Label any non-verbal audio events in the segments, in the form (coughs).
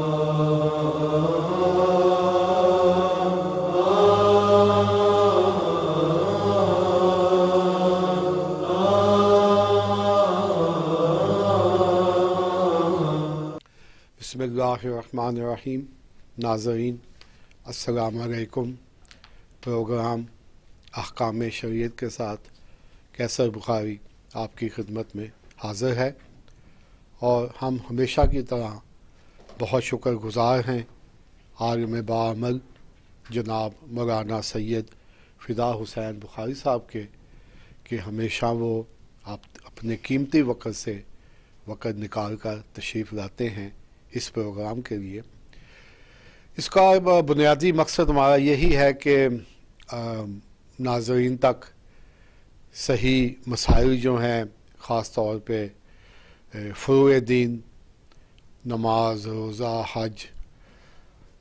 रहीम नाजरीन असलकुम प्रोग्राम अहकाम शरीत के साथ कैसर बुखारी आपकी खिदमत में हाज़िर है और हम हमेशा की तरह बहुत शुक्र गुज़ार हैं आलम बामल जनाब मौलाना सैद फ़िदा हुसैन बुखारी साहब के कि हमेशा वो आप अपने कीमती वक़्त से वक़्त निकाल कर तशरीफ़ लाते हैं इस प्रोग्राम के लिए इसका बुनियादी मकसद हमारा यही है कि नाजरीन तक सही मसाइल जो हैं ख़ास तौर पर फ़्रो दीन नमाज रोज़ा हज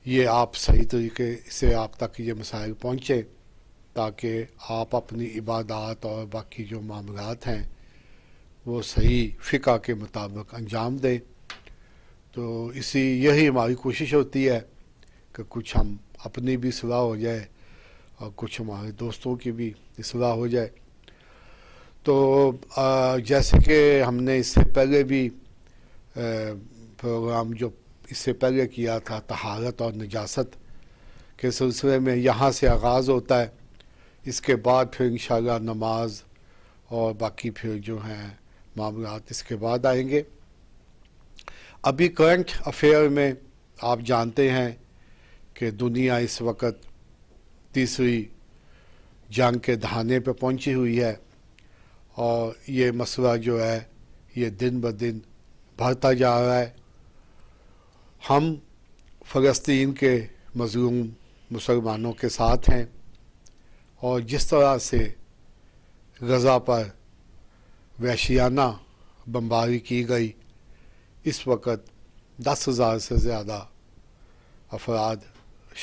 ये आप सही तरीके से आप तक ये मसाइल पहुँचे ताकि आप अपनी इबादत और बाकी जो मामलात हैं वो सही फ़िका के मुताबिक अंजाम दें तो इसी यही हमारी कोशिश होती है कि कुछ हम अपनी भी सलाह हो जाए और कुछ हमारे दोस्तों की भी सलाह हो जाए तो जैसे कि हमने इससे पहले भी प्रोग्राम जो इससे पहले किया था तहारत और निजात के सिलसिले में यहाँ से आगाज़ होता है इसके बाद फिर इन नमाज और बाकी फिर जो हैं मामला इसके बाद आएंगे अभी करंट अफेयर में आप जानते हैं कि दुनिया इस वक्त तीसरी जंग के दहाने पर पहुंची हुई है और ये मसला जो है ये दिन ब दिन बढ़ता जा रहा है हम फ़लस्तीन के मज़लूम मुसलमानों के साथ हैं और जिस तरह से गज़ा पर वैशियाना बमबारी की गई इस वक्त दस हज़ार से ज़्यादा अफराद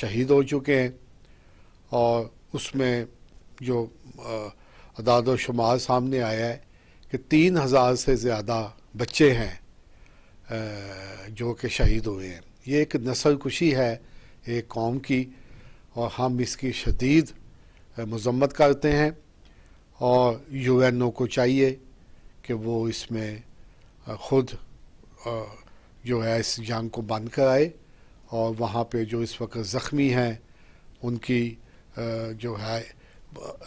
शहीद हो चुके हैं और उसमें जो अदाद शुमार सामने आया है कि तीन हज़ार से ज़्यादा बच्चे हैं जो कि शहीद हुए हैं ये एक नसल कुशी है एक कौम की और हम इसकी शदीद मजम्मत करते हैं और यू एन ओ को चाहिए कि वो इसमें ख़ुद जो है इस जंग को बंद कराए और वहाँ पे जो इस वक्त ज़ख्मी हैं उनकी जो है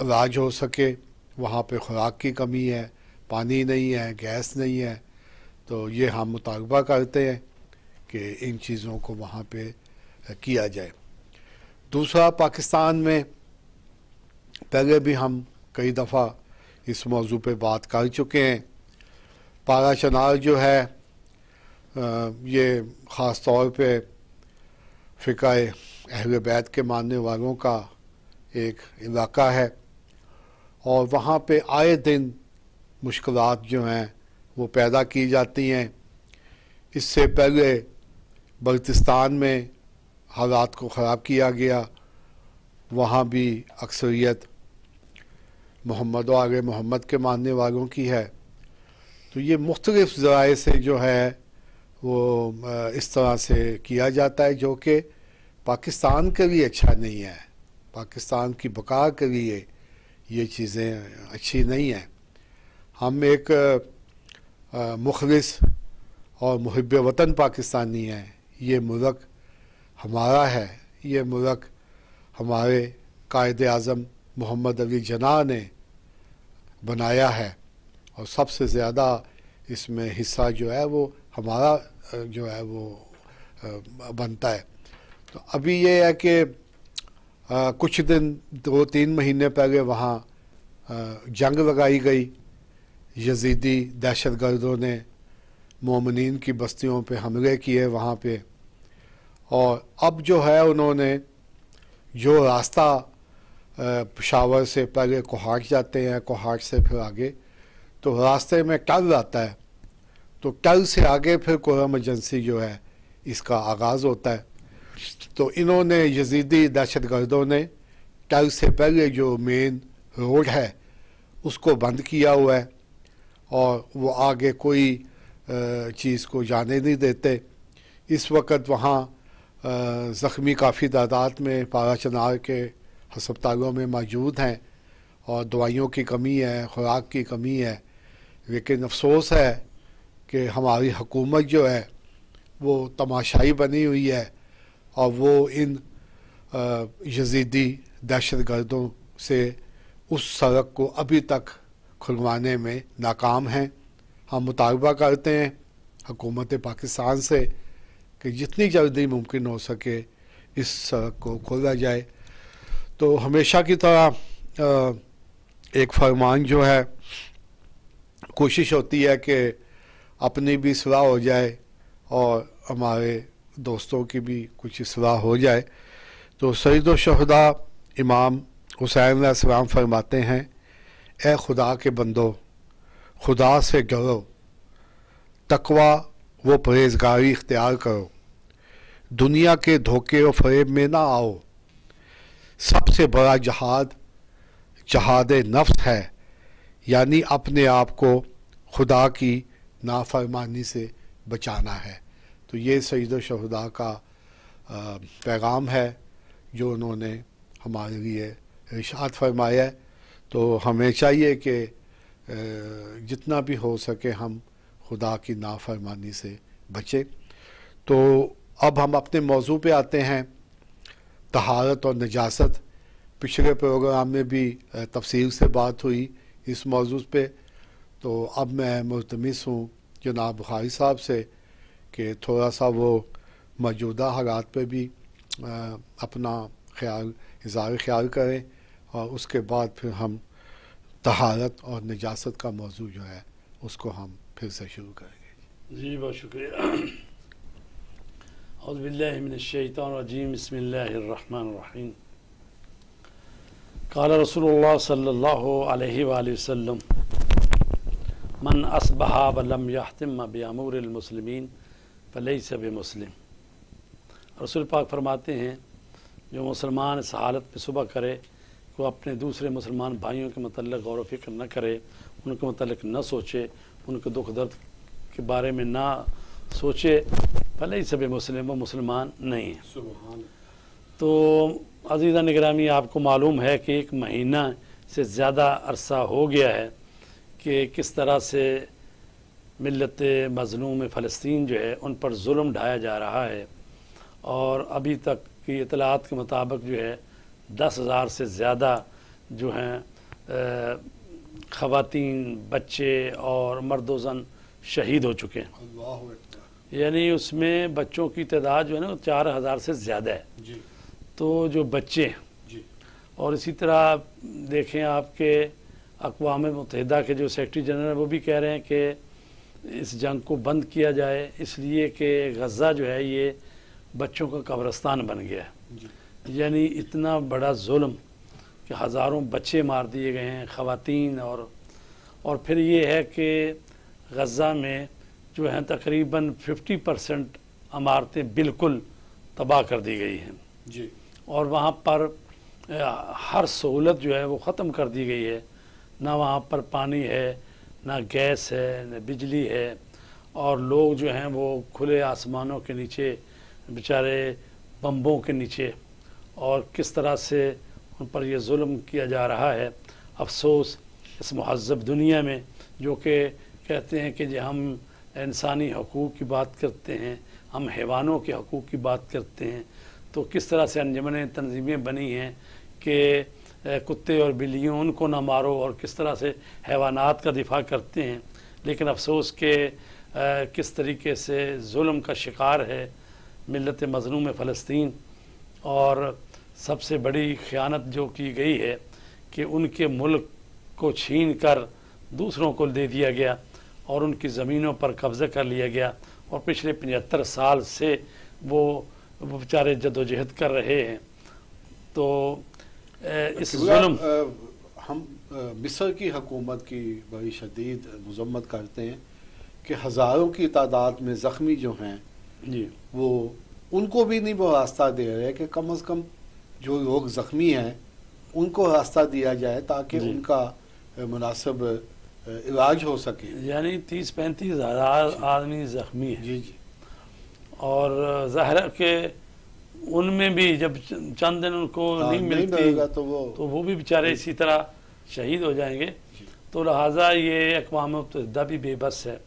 इलाज हो सके वहाँ पे खुराक की कमी है पानी नहीं है गैस नहीं है तो ये हम मुतालबा करते हैं कि इन चीज़ों को वहाँ पर किया जाए दूसरा पाकिस्तान में पहले भी हम कई दफ़ा इस मौजू पर बात कर चुके हैं पारा शनार जो है ये ख़ास तौर पर फ़िका अहल बैत के मानने वालों का एक इलाका है और वहाँ पर आए दिन मुश्किल जो हैं वो पैदा की जाती हैं इससे पहले बल्तिस्तान में हालात को ख़राब किया गया वहाँ भी अक्सरियत मोहम्मद आगे मोहम्मद के मानने वालों की है तो ये मुख्तलिफ़ ज़राए से जो है वो इस तरह से किया जाता है जो कि पाकिस्तान के लिए अच्छा नहीं है पाकिस्तान की बका के लिए ये चीज़ें अच्छी नहीं हैं हम एक मुखलिस और महब वतन पाकिस्तानी हैं ये मुल्क हमारा है ये मुल्क हमारे कायद अज़म मोहम्मद अली जना ने बनाया है और सबसे ज़्यादा इसमें हिस्सा जो है वो हमारा जो है वो बनता है तो अभी ये है कि कुछ दिन दो तीन महीने पहले वहाँ जंग लगाई गई यजीदी दहशत गर्दों ने ममिन की बस्तियों पे हमले किए वहाँ पे और अब जो है उन्होंने जो रास्ता पशावर से पहले कोहाट जाते हैं कोहाट से फिर आगे तो रास्ते में टल आता है तो टल से आगे फिर कोई एजेंसी जो है इसका आगाज़ होता है तो इन्होंने यजीदी दहशत गर्दों ने टल से पहले जो मेन रोड है उसको बंद किया हुआ है और वो आगे कोई चीज़ को जाने नहीं देते इस वक्त वहाँ ज़ख्मी काफ़ी तादाद में पारा चनार के हस्पतालों में मौजूद हैं और दवाइयों की कमी है खुराक की कमी है लेकिन अफसोस है कि हमारी हुकूमत जो है वो तमाशाई बनी हुई है और वो इन यजीदी दहशत गर्दों से उस सड़क को अभी तक खुलवाने में नाकाम हैं हम मुतालबा करते हैं हकूमत पाकिस्तान से कि जितनी जल्दी मुमकिन हो सके इस सड़क को खोला जाए तो हमेशा की तरह एक फरमान जो है कोशिश होती है कि अपनी भी सलाह हो जाए और हमारे दोस्तों की भी कुछ सलाह हो जाए तो सईद शहदा इमाम हुसैन सलाम फरमाते हैं ए खुदा के बंदो खुदा से डरो तकवा वो परहेजगारी इख्तियार करो दुनिया के धोखे और फरेब में ना आओ सबसे बड़ा जहाद जहाद नफ्स है यानी अपने आप को खुदा की नाफरमानी से बचाना है तो ये सईद शहदा का पैगाम है जो उन्होंने हमारे लिए इर्शाद फरमाया है तो हमें चाहिए कि जितना भी हो सके हम खुदा की नाफरमानी से बचें तो अब हम अपने मौजू पे आते हैं तहारत और नजास्त पिछले प्रोग्राम में भी तफसील से बात हुई इस मौजू पे तो अब मैं मुलतमस हूँ जनाब बुखारी साहब से कि थोड़ा सा वो मौजूदा हालात पे भी अपना ख्याल इजहार ख्याल करें और उसके बाद फिर हम तहारत और निजात का मौजू जो है उसको हम फिर से शुरू करेंगे जी बहुत शुक्रिया अज़बिल्लिमिनशैतरजीम बसमीम काल रसोल्ला सल्ला मन असबहा वलम याहतम बमूरमसलमिन फ़लई सब मुस्लिम रसूल पाक फरमाते हैं जो मुसलमान इस हालत पे सुबह करे वो अपने दूसरे मुसलमान भाइयों के मतलब गौर फिक्र न करे उनके मतलब न सोचे उनके दुख दर्द के बारे में ना सोचे भले ही सभी मुस्लिम व मुसलमान नहीं हैं तो अजीज़ा निगरानी आपको मालूम है कि एक महीना से ज़्यादा अरसा हो गया है कि किस तरह से मिलत मजलूम फ़लस्तीन जो है उन पर जुल्म ढाया जा रहा है और अभी तक की इतलात के मुताबिक जो है दस हज़ार से ज़्यादा जो हैं ख़वान बच्चे और मर्दोजन शहीद हो चुके हैं यानी उसमें बच्चों की तादाद जो है ना चार हज़ार से ज़्यादा है जी। तो जो बच्चे और इसी तरह देखें आपके अकवा मुतहदा के जो सेक्रटरी जनरल हैं वो भी कह रहे हैं कि इस जंग को बंद किया जाए इसलिए कि गज़ा जो है ये बच्चों का कब्रस्तान बन गया है यानी इतना बड़ा जुल्म कि हज़ारों बच्चे मार दिए गए हैं ख़वातीन और और फिर ये है कि गज़ा में जो है तकरीबन 50 परसेंट इमारतें बिल्कुल तबाह कर दी गई हैं जी और वहाँ पर हर सहूलत जो है वो ख़त्म कर दी गई है ना वहाँ पर पानी है ना गैस है ना बिजली है और लोग जो हैं वो खुले आसमानों के नीचे बेचारे बम्बों के नीचे और किस तरह से उन पर यह म किया जा रहा है अफसोस इस महजब दुनिया में जो कि कहते हैं कि जो हम इंसानी हकूक़ की बात करते हैं हम हैवानों के हकूक़ की बात करते हैं तो किस तरह से अनजमन तनजीमें बनी हैं कि कुत्ते और बिल्लियों उनको ना मारो और किस तरह से हैवानात का दिफा करते हैं लेकिन अफसोस के किस तरीके से जुल्म का शिकार है मिलत में फ़लस्तीन और सबसे बड़ी ख़यानत जो की गई है कि उनके मुल्क को छीन कर दूसरों को दे दिया गया और उनकी ज़मीनों पर कब्ज़ा कर लिया गया और पिछले पचहत्तर साल से वो बेचारे जदोजहद कर रहे हैं तो इस जुल्म हम मिस्र की हकूमत की बड़ी शदीद मजम्मत करते हैं कि हज़ारों की तादाद में ज़ख्मी जो हैं जी वो उनको भी नहीं वो रास्ता दे रहे कि कम अज़ कम जो लोग ज़ख्मी हैं उनको रास्ता दिया जाए ताकि उनका मुनासब इलाज हो सके यानी तीस पैंतीस हज़ार आदमी ज़ख्मी है जी जी और ज़ाहिर के उनमें भी जब चंद दिन उनको हाँ, नहीं मिलती तो वो तो वो भी बेचारे इसी तरह शहीद हो जाएंगे तो लिहाजा ये अकवा मुतहदा भी बेबस है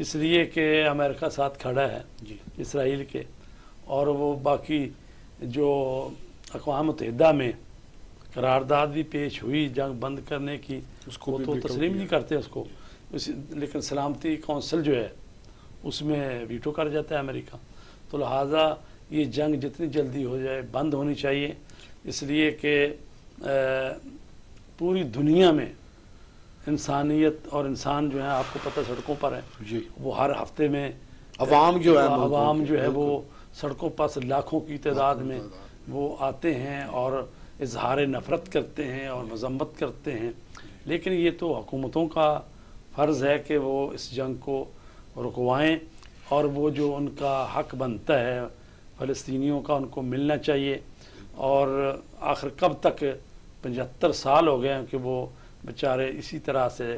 इसलिए कि अमेरिका साथ खड़ा है इसराइल के और वो बाकी जो अकवामत मुतहदा में करारदाद भी पेश हुई जंग बंद करने की उसको तो तस्लीम नहीं करते उसको लेकिन सलामती कौंसिल जो है उसमें वीटो कर जाता है अमेरिका तो लिहाजा ये जंग जितनी जल्दी हो जाए बंद होनी चाहिए इसलिए कि पूरी दुनिया में इंसानियत और इंसान जो है आपको पता सड़कों पर है वो हर हफ्ते में अवाम जो है अवाम जो है वो सड़कों पर लाखों की तादाद में वो आते हैं और इजहार नफ़रत करते हैं और मजम्मत करते हैं लेकिन ये तो हुकूमतों का फ़र्ज़ है कि वो इस जंग को रुकवाएँ और वो जो उनका हक बनता है फ़लस्तियों का उनको मिलना चाहिए और आखिर कब तक पचहत्तर साल हो गए हैं कि वो बेचारे इसी तरह से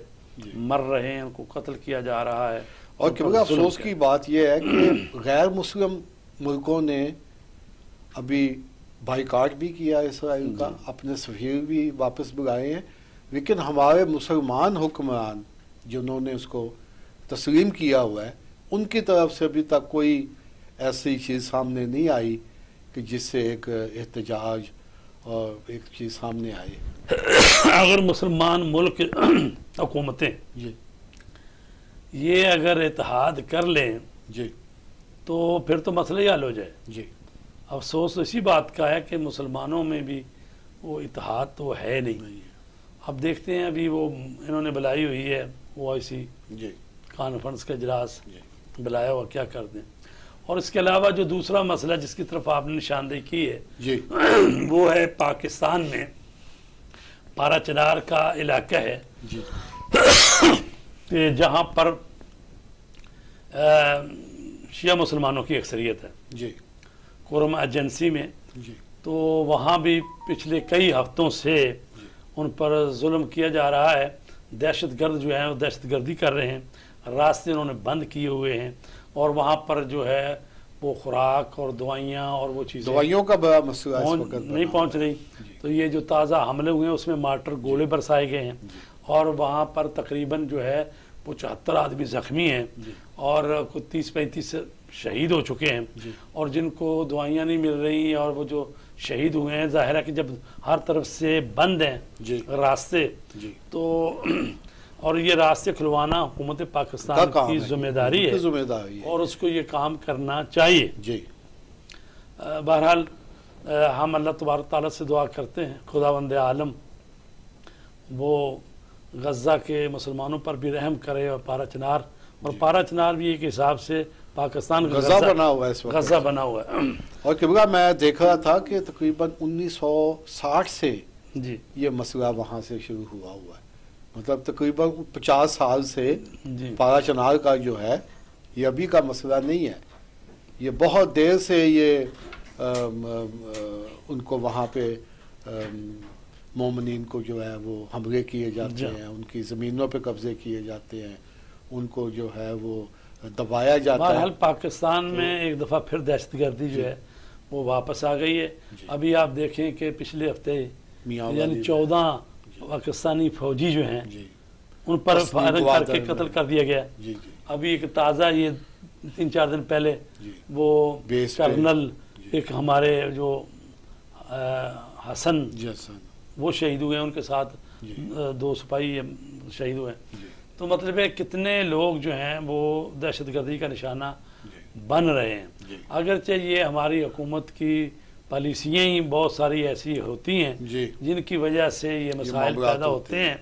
मर रहे हैं उनको कत्ल किया जा रहा है और क्योंकि अफसोस की बात यह है कि गैर मुस्लिम मुल्कों ने अभी बाइकाट भी किया इसराइल का अपने सफ़ीर भी वापस बुलाए हैं लेकिन हमारे मुसलमान हुक्मरान जिन्होंने उसको तस्लीम किया हुआ है उनकी तरफ से अभी तक कोई ऐसी चीज़ सामने नहीं आई कि जिससे एक एहतजाज और एक चीज़ सामने आई (coughs) अगर मुसलमान मुल्क (coughs) हुकूमतें जी ये अगर इतिहाद कर लें जी तो फिर तो मसला ही हल हो जाए जी अफसोस तो इसी बात का है कि मुसलमानों में भी वो इतिहाद तो है नहीं अब देखते हैं अभी वो इन्होंने बुलाई हुई है वो ऐसी कॉन्फ्रेंस का इजलास बुलाया हुआ क्या कर दें और इसके अलावा जो दूसरा मसला जिसकी तरफ आपने निशानदेही की है जी। (clears throat) वो है पाकिस्तान में पारा चनार का इलाका है जी। (clears throat) जहाँ पर आ, शिया मुसलमानों की अक्सरियत है जी कोरम एजेंसी में तो वहाँ भी पिछले कई हफ्तों से उन पर जुल्म किया जा रहा है दहशत गर्द जो है वो दहशत गर्दी कर रहे हैं रास्ते उन्होंने बंद किए हुए हैं और वहाँ पर जो है वो खुराक और दवाइयाँ और वो चीज़ें दवाइयों का नहीं पहुँच रही तो ये जो ताज़ा हमले हुए हैं उसमें मार्टर गोले बरसाए गए हैं और वहाँ पर तकरीबन जो है पचहत्तर आदमी ज़ख्मी हैं और कुछ तीस पैंतीस शहीद हो चुके हैं और जिनको दवाइयाँ नहीं मिल रही और वो जो शहीद हुए हैं जाहिर है कि जब हर तरफ से बंद हैं रास्ते तो (clears throat) और ये रास्ते खुलवाना हुकूमत पाकिस्तान की जिम्मेदारी है जिम्मेदारी और उसको ये काम करना चाहिए जी बहरहाल हम अल्लाह तबारक ताली से दुआ करते हैं खुदा वंद आलम वो गजा के मुसलमानों पर भी रहम करे और पारा चनार और पारा चनार भी एक हिसाब से पाकिस्तान गजा बना हुआ है इस वक्त गजा बना हुआ है और क्योंकि मैं देख रहा था कि तकरीबन 1960 से जी ये मसला वहाँ से शुरू हुआ हुआ है मतलब तकरीबन 50 साल से पारा चनार का जो है ये अभी का मसला नहीं है ये बहुत देर से ये उनको वहाँ पे मोमिन को जो है वो हमले किए जाते हैं उनकी ज़मीनों पे कब्ज़े किए जाते हैं उनको जो है वो दबाया जाता है पाकिस्तान में एक दफ़ा फिर दहशत गर्दी जो है वो वापस आ गई है अभी आप देखें कि पिछले हफ्ते यानी चौदह पाकिस्तानी फौजी जो हैं उन पर फायरिंग करके कत्ल कर दिया गया जी, जी। अभी एक ताज़ा ये तीन चार दिन पहले वो कर्नल एक हमारे जो आ, हसन वो शहीद हुए हैं उनके साथ दो सिपाही शहीद हुए हैं तो मतलब है कितने लोग जो हैं वो दहशत गर्दी का निशाना बन रहे हैं अगरचे ये हमारी हुकूमत की पॉलिसियाँ ही बहुत सारी ऐसी होती हैं जिनकी वजह से ये मसाइल पैदा तो होते हैं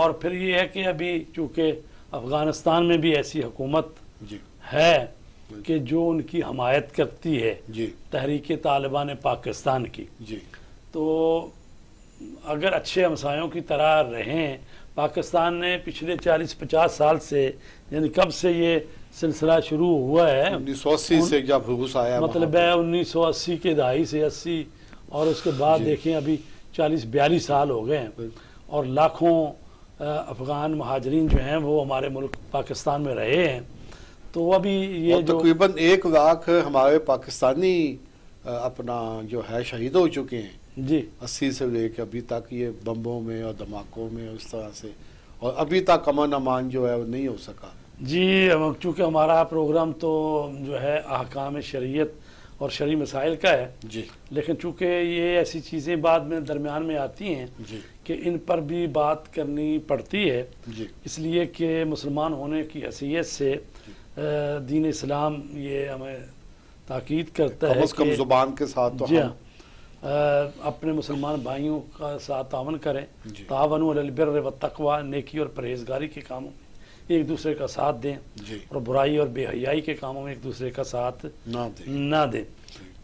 और फिर ये है कि अभी चूँकि अफ़गानिस्तान में भी ऐसी हुकूमत है कि जो उनकी हमायत करती है तहरीक तालिबान पाकिस्तान की तो अगर अच्छे हमसायों की तरह रहें पाकिस्तान ने पिछले 40-50 साल से यानी कब से ये सिलसिला शुरू हुआ है उन्नीस से जब घुस आया मतलब है उन्नीस सौ अस्सी के दहाई से अस्सी और उसके बाद देखें अभी चालीस बयालीस साल हो गए हैं और लाखों अफगान महाजरीन जो हैं वो हमारे मुल्क पाकिस्तान में रहे हैं तो अभी ये तकरीबन एक लाख हमारे पाकिस्तानी अपना जो है शहीद हो चुके हैं जी अस्सी से लेके अभी तक ये बम्बों में और धमाकों में इस तरह से और अभी तक अमन अमान जो है वो नहीं हो सका जी चूँकि हमारा प्रोग्राम तो जो है अहकाम शरीयत और शरी मसाइल का है जी लेकिन चूँकि ये ऐसी चीज़ें बाद में दरमियान में आती हैं जी कि इन पर भी बात करनी पड़ती है जी इसलिए कि मुसलमान होने की हैसीत से दीन इस्लाम ये हमें ताक़द करता है कम ज़ुबान के साथ तो जी हाँ अपने मुसलमान भाइयों का साथ तावन करें तावन अलबर व तकवा नेकी और परहेजगारी के कामों में एक दूसरे का साथ दें और बुराई और बेहयाई के कामों में एक दूसरे का साथ ना दें ना दें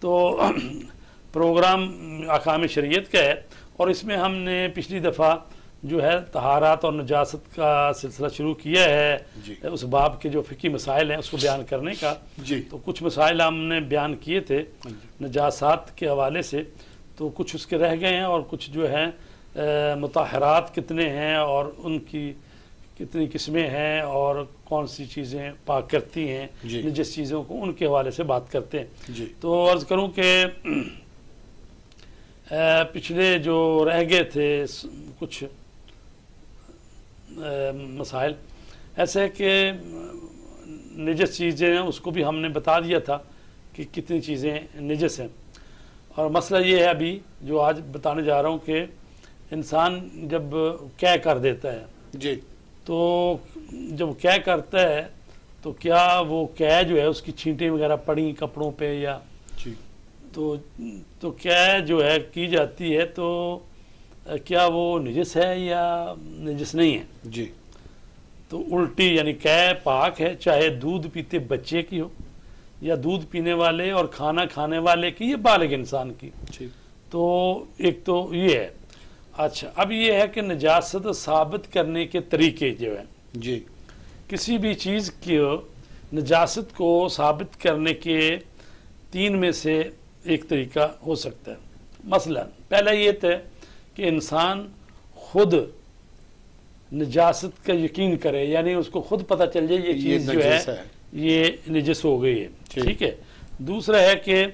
तो (clears throat) प्रोग्राम अकाम शरीयत का है और इसमें हमने पिछली दफ़ा जो है तहारात और नजास्त का सिलसिला शुरू किया है उस बाब के जो फ़िकी मसाइल हैं उसको बयान करने का तो कुछ मसाइल हमने बयान किए थे हाँ नजासात के हवाले से तो कुछ उसके रह गए हैं और कुछ जो हैं मतहरात कितने हैं और उनकी कितनी किस्में हैं और कौन सी चीज़ें पाक करती हैं जिस चीज़ों को उनके हवाले से बात करते हैं तो अर्ज़ करूं कि पिछले जो रह गए थे कुछ मसाइल ऐसे कि निजस चीज़ें उसको भी हमने बता दिया था कि कितनी चीज़ें निजस हैं और मसला ये है अभी जो आज बताने जा रहा हूँ कि इंसान जब क्या कर देता है जी तो जब क्या करता है तो क्या वो कह जो है उसकी छींटे वगैरह पड़ी कपड़ों पे या जी तो तो क्या जो है की जाती है तो क्या वो निजस है या निजस नहीं है जी तो उल्टी यानी कै पाक है चाहे दूध पीते बच्चे की हो या दूध पीने वाले और खाना खाने वाले की ये बालिग इंसान की तो एक तो ये है अच्छा अब ये है कि निजात साबित करने के तरीके जो है जी किसी भी चीज़ की निजात को साबित करने के तीन में से एक तरीका हो सकता है मसला पहला ये थे तो कि इंसान खुद निजात का यकीन करे यानी उसको खुद पता चल जाए ये चीज़ जो है ये नजस हो गई है ठीक है दूसरा है कि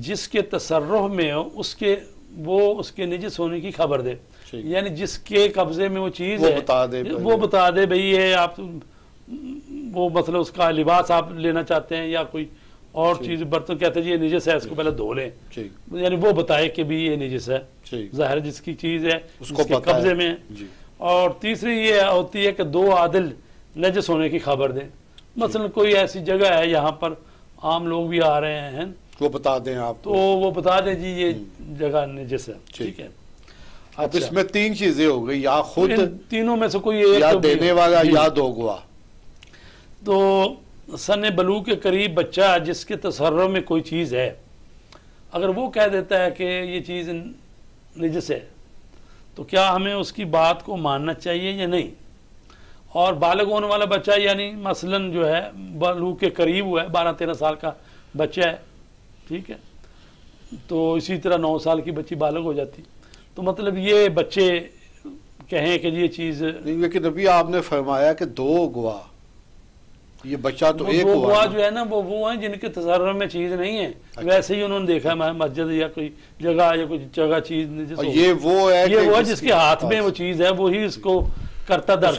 जिसके तसरह में हो उसके वो उसके निजस होने की खबर दे यानी जिसके कब्जे में वो चीज़ है बता दे वो बता दे भाई ये आप वो मतलब उसका लिबास आप लेना चाहते हैं या कोई और चीज बर्तन कहते हैं ये निजस है इसको पहले धो लें यानी वो बताए कि भी ये निजस है जाहिर जिसकी चीज है उसको कब्जे में है और तीसरी ये होती है कि दो आदिल नजस होने की खबर दें मसलन कोई ऐसी जगह है यहाँ पर आम लोग भी आ रहे हैं वो बता दें आप तो वो बता दें जी ये हम्म। जगह निजस है ठीक है अब अच्छा। इसमें तीन चीजें हो गई या खुद तीनों में से कोई एक या तो देने वाला या दोगुआ तो सन बलू के करीब बच्चा जिसके तसर में कोई चीज़ है अगर वो कह देता है कि ये चीज़ निजस है तो क्या हमें उसकी बात को मानना चाहिए या नहीं और बालग होने वाला बच्चा यानी मसलन जो है बलू के करीब हुआ है बारह तेरह साल का बच्चा है ठीक है तो इसी तरह नौ साल की बच्ची बालग हो जाती तो मतलब ये बच्चे कहें कि ये चीज़ लेकिन अभी आपने फरमाया कि दो गुआ ये बच्चा तो एक गुआ जो है ना वो वो हैं जिनके तसर में चीज नहीं है अच्छा। वैसे ही उन्होंने देखा है मस्जिद या कोई जगह या कोई जगह चीज ये वो है ये वो है जिसके हाथ में हाँ। वो चीज है वो ही इसको करता दर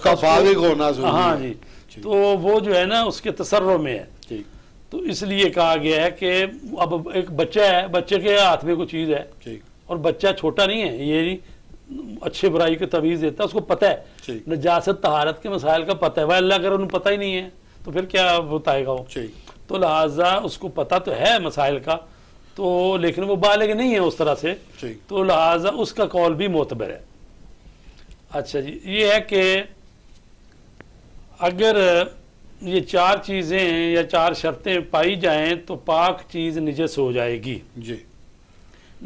होना हाँ जी तो वो जो है ना उसके तसरों में है तो इसलिए कहा गया है कि अब एक बच्चा है बच्चे के हाथ में कोई चीज़ है और बच्चा छोटा नहीं है ये अच्छे बुराई को तवीज़ देता है उसको पता है नजासत तहारत के मसाइल का पता है वह अल्लाह अगर उन्हें पता ही नहीं है तो फिर क्या बताएगा वो तो लिहाजा उसको पता तो है मसाइल का तो लेकिन वो बालिग नहीं है उस तरह से तो लिहाजा उसका कॉल भी मोतबर है अच्छा जी ये है कि अगर ये चार चीज़ें या चार शर्तें पाई जाएं तो पाक चीज़ निजस हो जाएगी जी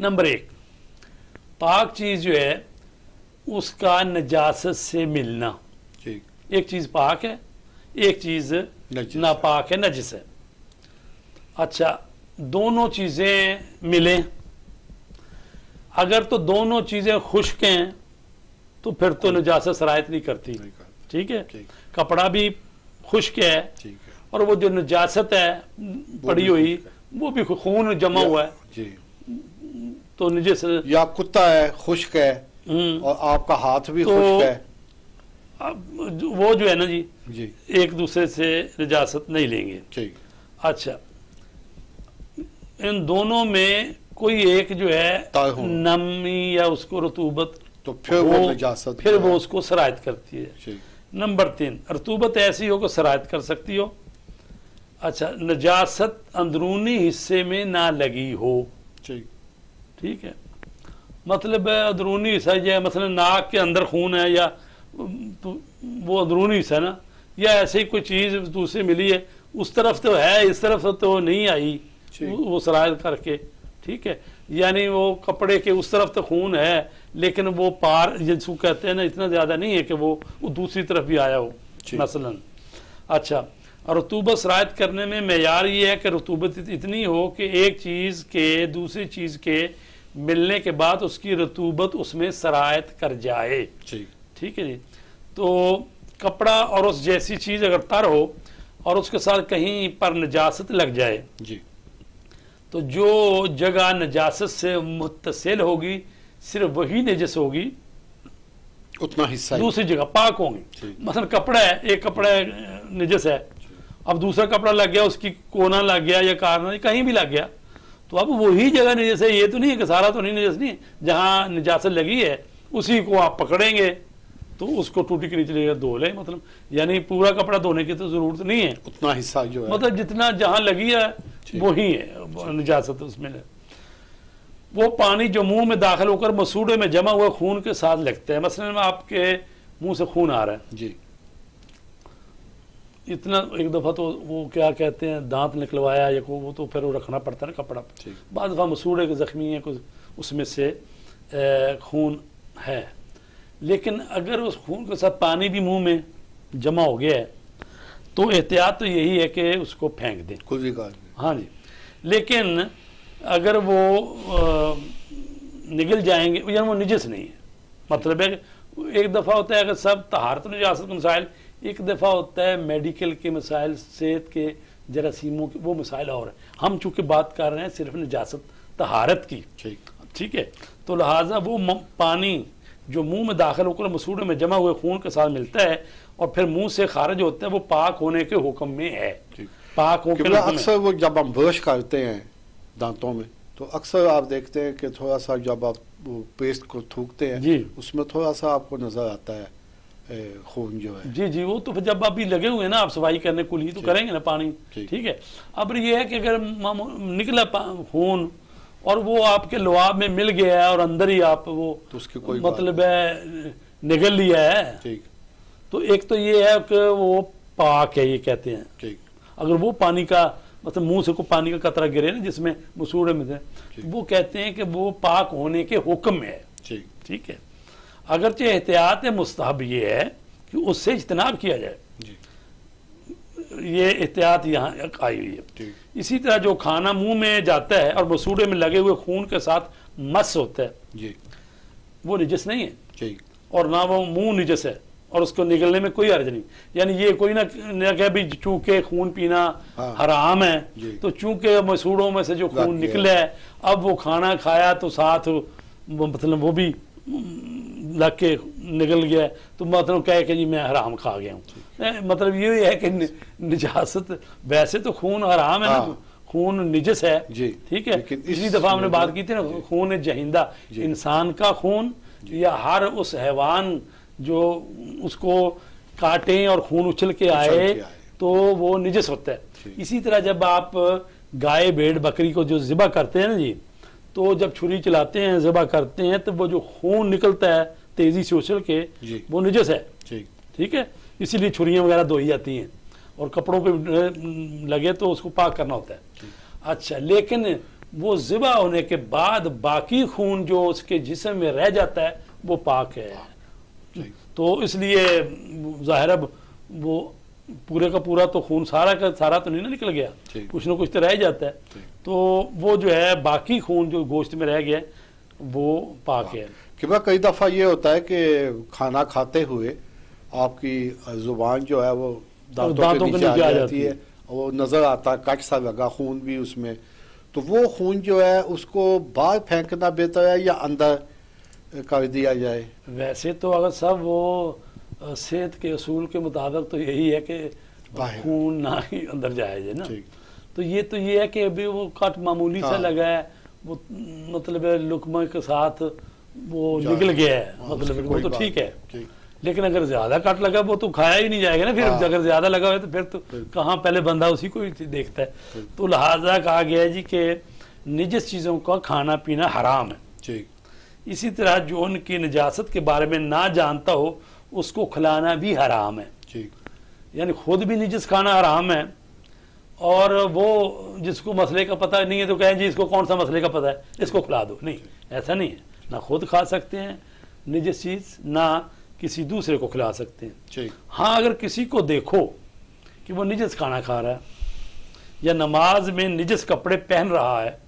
नंबर एक पाक चीज़ जो है उसका नजासत से मिलना जी एक चीज़ पाक है एक चीज़ नापाक है नजस है अच्छा दोनों चीज़ें मिलें अगर तो दोनों चीज़ें खुश्क हैं तो फिर तो निजात शरायत नहीं करती ठीक है कपड़ा भी खुश्क है और वो जो निजात है पड़ी हुई वो भी खून जमा हुआ है तो निजे से या कुत्ता है खुश्क है हम्म। और आपका हाथ भी तो खुश्क है वो जो है ना जी, जी एक दूसरे से निजात नहीं लेंगे अच्छा इन दोनों में कोई एक जो है नमी या उसको रतूबत तो फिर वो, इजाजत फिर वो उसको शरात करती है नंबर तीन रतूबत ऐसी हो को शरात कर सकती हो अच्छा नजासत अंदरूनी हिस्से में ना लगी हो ठीक है मतलब अंदरूनी हिस्सा या मतलब नाक के अंदर खून है या तो वो अंदरूनी हिस्सा ना या ऐसे ही कोई चीज़ दूसरे मिली है उस तरफ तो है इस तरफ तो नहीं आई वो शरारत करके ठीक है यानी वो कपड़े के उस तरफ तो खून है लेकिन वो पार जिसको कहते हैं ना इतना ज़्यादा नहीं है कि वो, वो दूसरी तरफ भी आया हो मसलन अच्छा रतूबत शरात करने में मैार ये है कि रतूबत इतनी हो कि एक चीज़ के दूसरी चीज़ के मिलने के बाद उसकी रतूबत उसमें शरात कर जाए ठीक है जी तो कपड़ा और उस जैसी चीज़ अगर तर हो और उसके साथ कहीं पर नजास्त लग जाए जी तो जो जगह नजास्त से मुतसिल होगी सिर्फ वही नजस होगी उतना हिस्सा दूसरी जगह पाक होंगे मसलन कपड़ा है एक कपड़ा नजस है अब दूसरा कपड़ा लग गया उसकी कोना लग गया या कारना कहीं भी लग गया तो अब वही जगह नजस है ये तो नहीं है कि सारा तो नहीं नजस नहीं जहां निजासत लगी है उसी को आप पकड़ेंगे तो उसको टूटी के नीचे धो ले मतलब यानी पूरा कपड़ा धोने की तो जरूरत नहीं है उतना हिस्सा जो है मतलब जितना जहां लगी है वही है निजासत उसमें वो पानी जो मुंह में दाखिल होकर मसूड़े में जमा हुआ खून के साथ लगते हैं मसलन आपके मुंह से खून आ रहा है जी इतना एक दफ़ा तो वो क्या कहते हैं दांत निकलवाया या को वो तो फिर वो रखना पड़ता है ना कपड़ा बाद दफ़ा मसूड़े के ज़ख्मी है कुछ उसमें से खून है लेकिन अगर उस खून के साथ पानी भी मुंह में जमा हो गया है तो एहतियात तो यही है कि उसको फेंक दें कुछ भी हाँ जी लेकिन अगर वो निकल जाएंगे यानी वो निजस नहीं है मतलब है एक दफ़ा होता है अगर सब तहारत निजात के मसाइल एक दफ़ा होता है मेडिकल के मसाइल सेहत के जरासीमों के वो मसाइल और हैं हम चूँकि बात कर रहे हैं सिर्फ निजात तहारत की ठीक ठीक है तो लिहाजा वो पानी जो मुँह में दाखिल होकर मसूड़े में जमा हुए खून के साथ मिलता है और फिर मुँह से खारिज होता है वो पाक होने के हुक्म में है पाक होकर अक्सर वो जब हम बर्श करते हैं दांतों में तो अक्सर आप देखते हैं कि थोड़ा सा जब आप पेस्ट को थूकते हैं उसमें थोड़ा सा आपको नजर आता है खून जो है जी जी वो तो जब भी लगे हुए हैं ना आप सफाई करने कुली तो करेंगे ना पानी ठीक है अब ये है कि अगर निकला खून और वो आपके लुआब में मिल गया है और अंदर ही आप वो तो उसकी कोई मतलब है निगल लिया है ठीक तो एक तो ये है कि वो पाक है ये कहते हैं ठीक अगर वो पानी का मतलब मुंह से को पानी का कतरा गिरे ना जिसमें मसूड़े में थे वो कहते हैं कि वो पाक होने के हुक्म में है ठीक है अगरचे एहतियात मुस्तब ये है कि उससे इजतनाब किया जाए ये एहतियात यहाँ आई हुई है इसी तरह जो खाना मुंह में जाता है और मसूड़े में लगे हुए खून के साथ मस होता है जी वो निजस नहीं है और ना वो मुंह निजस है और उसको निकलने में कोई अर्ज नहीं यानी ये कोई ना ना कहे भी चूंकि खून पीना हाँ, हराम है तो चूंकि मसूड़ों में से जो खून निकले है अब वो खाना खाया तो साथ मतलब वो भी लग के निकल गया तो मतलब कह के जी मैं हराम खा गया हूँ मतलब ये है कि निजात वैसे तो खून हराम है ना हाँ। खून निजस है ठीक है इसी दफा हमने बात की थी ना खून जहिंदा इंसान का खून या हर उस हैवान जो उसको काटें और खून उछल के आए तो वो निजस होता है इसी तरह जब आप गाय भेड़ बकरी को जो ज़िबा करते हैं ना जी तो जब छुरी चलाते हैं ज़िबा करते हैं तो वो जो खून निकलता है तेज़ी से उछल के वो निजस है ठीक है इसीलिए छुरियाँ वगैरह धोई जाती हैं और कपड़ों पे लगे तो उसको पाक करना होता है अच्छा लेकिन वो ज़िबा होने के बाद बाकी खून जो उसके जिसम में रह जाता है वो पाक है तो इसलिए ज़ाहिर अब वो पूरे का पूरा तो खून सारा का सारा तो नहीं ना निकल गया कुछ ना कुछ तो रह जाता है तो वो जो है बाकी खून जो गोश्त में रह गया वो पाक है कि भाई कई दफ़ा ये होता है कि खाना खाते हुए आपकी ज़ुबान जो है वो दांतों, दांतों के नीचे आ जाती, जाती है वो नज़र आता है कट सा लगा खून भी उसमें तो वो खून जो है उसको बाहर फेंकना बेहतर है या अंदर कर दिया जाए वैसे तो अगर सब वो सेहत के असूल के मुताबिक तो यही है कि खून ना ही अंदर जाए ना तो ये तो ये है कि अभी वो कट मामूली सा हाँ। लगा है वो मतलब लुकमा के साथ वो निकल गया है हाँ, मतलब वो तो ठीक है लेकिन अगर ज्यादा कट लगा वो तो खाया ही नहीं जाएगा ना फिर हाँ। अगर ज्यादा लगा हुआ तो फिर तो कहाँ पहले बंदा उसी को ही देखता है तो लिहाजा कहा गया है जी के निजी चीज़ों का खाना पीना हराम है ठीक इसी तरह जो उनकी निजात के बारे में ना जानता हो उसको खिलाना भी हराम है यानी खुद भी निजस खाना हराम है और वो जिसको मसले का पता नहीं है तो कहें जी इसको कौन सा मसले का पता है इसको खिला दो नहीं ऐसा नहीं है ना खुद खा सकते हैं निजस चीज़ ना किसी दूसरे को खिला सकते हैं हाँ अगर किसी को देखो कि वो निजस खाना खा रहा है या नमाज में निजस कपड़े पहन रहा है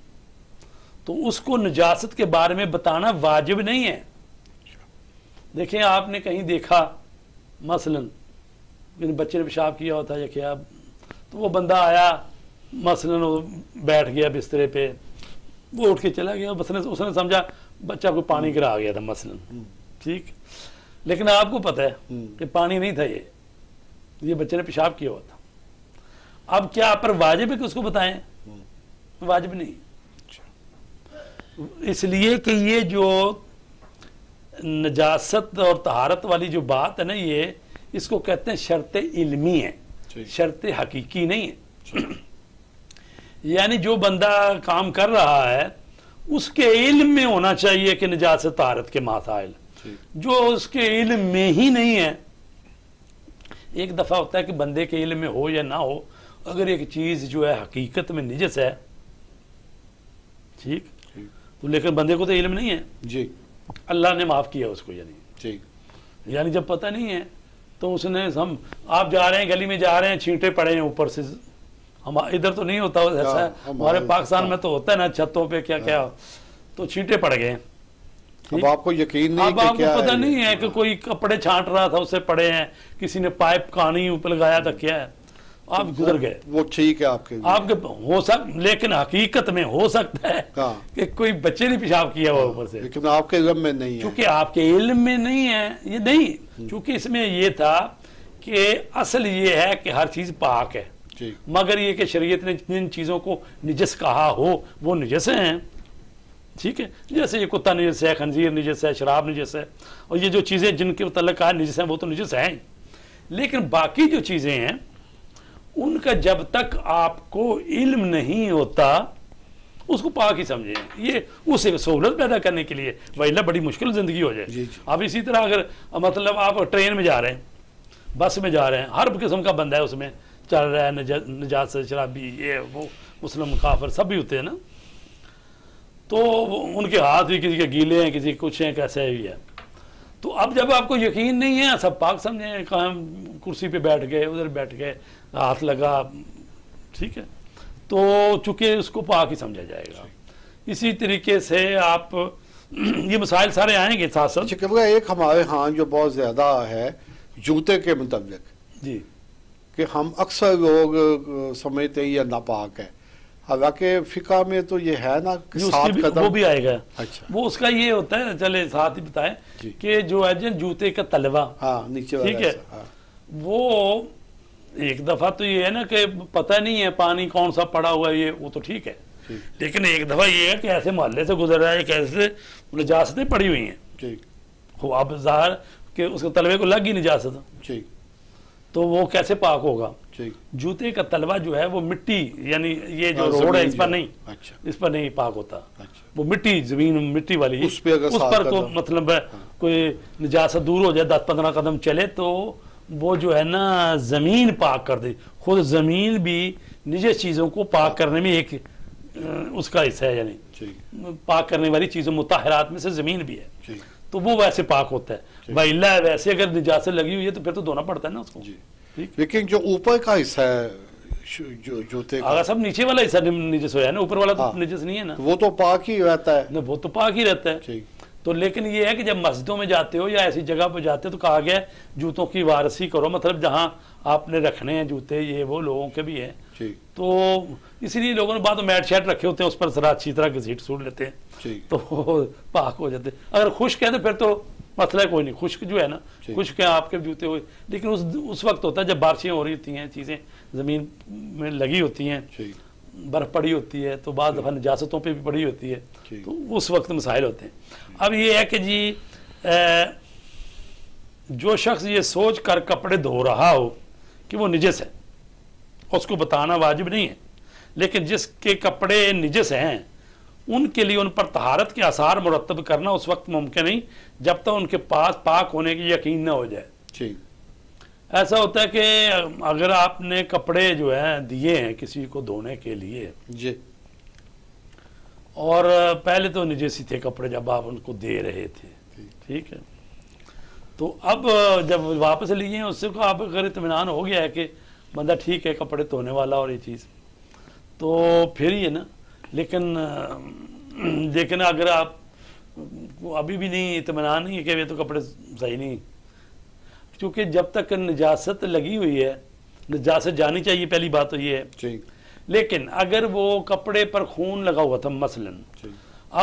तो उसको नजास्त के बारे में बताना वाजिब नहीं है देखें आपने कहीं देखा मसलन बच्चे ने पेशाब किया होता या क्या तो वो बंदा आया मसलन वो बैठ गया बिस्तरे पे वो उठ के चला गया उसने उसने समझा बच्चा को पानी गिरा गया था मसलन ठीक लेकिन आपको पता है कि पानी नहीं था ये ये बच्चे ने पेशाब किया हुआ था अब क्या आप पर वाजिब है कि उसको बताएं वाजिब नहीं इसलिए कि ये जो नजास्त और तहारत वाली जो बात है ना ये इसको कहते हैं शर्त इलमी है शर्त हकीकी नहीं है (clears throat) यानी जो बंदा काम कर रहा है उसके इल्म में होना चाहिए कि नजात तारत के मासाइल जो उसके इल्म में ही नहीं है एक दफ़ा होता है कि बंदे के इल्म में हो या ना हो अगर एक चीज़ जो है हकीकत में निजस है ठीक तो लेकिन बंदे को तो इलम नहीं है जी अल्लाह ने माफ़ किया उसको यानी जी यानी जब पता नहीं है तो उसने हम आप जा रहे हैं गली में जा रहे हैं छींटे पड़े हैं ऊपर से हम इधर तो नहीं होता हाँ, ऐसा हमारे पाकिस्तान हाँ। में तो होता है ना छतों पे क्या क्या हाँ। तो छींटे पड़ गए अब आपको यकीन नहीं अब आपको पता नहीं है कि कोई कपड़े छांट रहा था उससे पड़े हैं किसी ने पाइप कहानी ऊपर लगाया था क्या है आप तो गुजर गए वो ठीक है आपके आपके हो सक लेकिन हकीकत में हो सकता है हाँ। कि कोई बच्चे ने पेशाब किया हुआ हाँ, ऊपर से लेकिन आपके इल्म में नहीं है क्योंकि आपके इल्म में नहीं है ये नहीं क्योंकि हम्म। इसमें ये था कि असल ये है कि हर चीज पाक है मगर ये कि शरीयत ने जिन चीज़ों को निजस कहा हो वो निजस हैं ठीक है जैसे ये कुत्ता निजस है खंजीर निजस है शराब निजस है और ये जो चीज़ें जिनके मतलब कहा निजस है वो तो निजस हैं लेकिन बाकी जो चीज़ें हैं उनका जब तक आपको इल्म नहीं होता उसको पाक ही समझे ये उसे सहूलत पैदा करने के लिए वही बड़ी मुश्किल ज़िंदगी हो जाए अब इसी तरह अगर मतलब आप ट्रेन में जा रहे हैं बस में जा रहे हैं हर किस्म का बंदा है उसमें चल रहा है नजात से शराबी ये वो मुस्लिम काफर सब भी होते हैं ना तो उनके हाथ भी किसी के गीले हैं किसी के कुछ हैं कैसे भी है तो अब जब आपको यकीन नहीं है सब पाक समझे कहा कुर्सी पे बैठ गए उधर बैठ गए हाथ लगा ठीक है तो चूंकि उसको पाक ही समझा जाएगा इसी तरीके से आप (clears throat) ये मसाइल सारे आएंगे साथ अच्छा, एक हमारे यहाँ जो बहुत ज़्यादा है जूते के मुताबिक जी कि हम अक्सर लोग समझते हैं या नापाक है हालांकि फ़िका में तो ये है ना कि साथ भी, कदम वो भी आएगा अच्छा वो उसका ये होता है चले साथ ही बताएं कि जो है जूते का तलवा हाँ नीचे ठीक है हाँ। वो एक दफा तो ये है ना कि पता नहीं है पानी कौन सा पड़ा हुआ है ये वो तो ठीक है लेकिन एक दफा ये है कि ऐसे मोहल्ले से गुजर रहा है कैसे निजासतें मतलब पड़ी हुई हैं ठीक तो जाहिर उसके तलबे को लग ही निजासत तो वो कैसे पाक होगा जूते का तलवा जो है वो मिट्टी यानी ये जो हाँ, रोड है इस पर नहीं अच्छा। इस पर नहीं पाक होता अच्छा। वो मिट्टी जमीन मिट्टी वाली उस पर, उस पर को मतलब हाँ। कोई निजासत दूर हो जाए दस पंद्रह कदम चले तो वो जो है ना ज़मीन पाक कर दे खुद ज़मीन भी निजी चीज़ों को पाक हाँ। करने में एक उसका हिस्सा है यानी पाक करने वाली चीज़ों मुताहरात में से ज़मीन भी है तो वो वैसे पाक होता है महिला है वैसे अगर निजात लगी हुई है तो फिर तो धोना पड़ता है ना उसको लेकिन जो ऊपर का हिस्सा है जो जूते सब नीचे वाला हिस्सा निजस हो जाए ना ऊपर वाला तो हाँ। निजस नहीं है ना वो तो पाक ही रहता है वो तो पाक ही रहता है तो लेकिन ये है कि जब मस्जिदों में जाते हो या ऐसी जगह पर जाते हो तो कहा गया जूतों की वारसी करो मतलब जहाँ आपने रखने हैं जूते ये वो लोगों के भी हैं तो इसीलिए लोगों ने बाद मैट शैट रखे होते हैं उस पर जरा अच्छी तरह घसीट सूट लेते हैं तो (laughs) पाक हो जाते अगर खुश है तो फिर तो मसला कोई नहीं खुश्क जो है ना खुश्क है आपके जूते हुए लेकिन उस उस वक्त होता है जब बारिशें हो रही होती हैं चीज़ें ज़मीन में लगी होती हैं बर्फ़ पड़ी होती है तो बाद दफ़ा नजास्तों पर भी पड़ी होती है तो उस वक्त मसाइल होते हैं अब ये है कि जी ए, जो शख्स ये सोच कर कपड़े धो रहा हो कि वो निजस है उसको बताना वाजिब नहीं है लेकिन जिसके कपड़े निजस हैं उनके लिए उन पर तहारत के आसार मुरतब करना उस वक्त मुमकिन नहीं जब तक तो उनके पास पाक होने की यकीन ना हो जाए जी ऐसा होता है कि अगर आपने कपड़े जो हैं दिए हैं किसी को धोने के लिए जी और पहले तो निजेसी थे कपड़े जब आप उनको दे रहे थे ठीक है तो अब जब वापस लिए हैं उससे को तो आप अगर इतमान हो गया है कि बंदा ठीक है कपड़े धोने वाला और ये चीज़ तो फिर ही है ना लेकिन लेकिन अगर आप अभी भी नहीं इतमान नहीं है कि वे तो कपड़े सही नहीं क्योंकि जब तक निजात लगी हुई है निजात जानी चाहिए पहली बात तो ये है ठीक लेकिन अगर वो कपड़े पर खून लगा हुआ था मसलन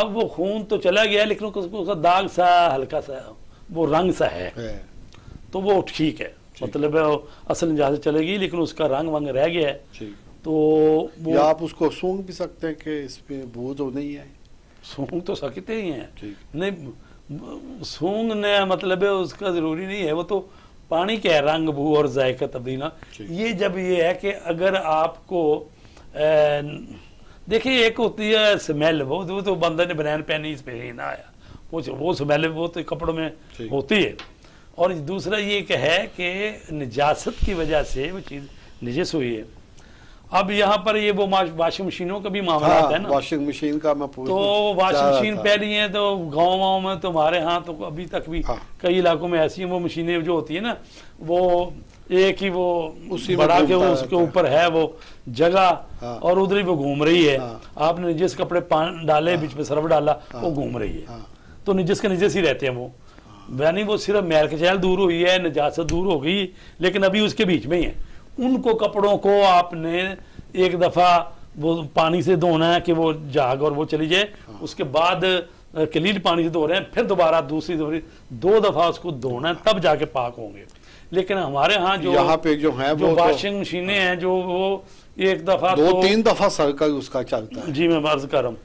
अब वो खून तो चला गया लेकिन उसका दाग सा हल्का सा वो रंग सा है, तो वो ठीक है मतलब है असल जहाँ से चलेगी लेकिन उसका रंग वंग रह गया है तो वो आप उसको सूंघ भी सकते हैं कि इसमें बोझ तो नहीं है सूंघ तो सकते ही हैं नहीं सूंघने मतलब है उसका ज़रूरी नहीं है वो तो पानी क्या है रंग भू और जायका तब्दीला ये जब ये है कि अगर आपको Ehm, देखिए एक होती है स्मेल वो वो तो बंदर ने बनैन पहनी इस पर ना आया वो वो स्मेल वो तो कपड़ों में होती है और दूसरा ये है कि निजात की वजह से वो चीज़ निजस हुई है अब यहाँ पर ये वो वाशिंग मशीनों का भी मामला हाँ, है ना वाशिंग मशीन का मैं पूछ तो वाशिंग मशीन पहली है तो गाँव वाँव में तो हमारे यहाँ तो अभी तक भी हाँ। कई इलाकों में ऐसी वो मशीनें जो होती है ना वो एक ही वो उसी बड़ा के वो उसके ऊपर है वो जगह हाँ। और उधर ही वो घूम रही है हाँ। आपने जिस कपड़े पान डाले हाँ। बीच में सर्फ डाला हाँ। वो घूम रही है हाँ। तो निजस के निजस ही रहते हैं वो यानी वो सिर्फ मैल के चैल दूर हुई है निजात दूर हो गई लेकिन अभी उसके बीच में ही है उनको कपड़ों को आपने एक दफ़ा वो पानी से धोना है कि वो जाग और वो चली जाए हाँ। उसके बाद कलील पानी से धो रहे हैं फिर दोबारा दूसरी दो, दो दफ़ा उसको धोना है तब जाके पाक होंगे लेकिन हमारे यहाँ जो यहाँ पे जो है जो वॉशिंग तो- मशीने हैं जो वो एक दफ़ा दो तो, तीन दफ़ा सर का उसका चलता है जी मैं मर्ज कर रहा हूँ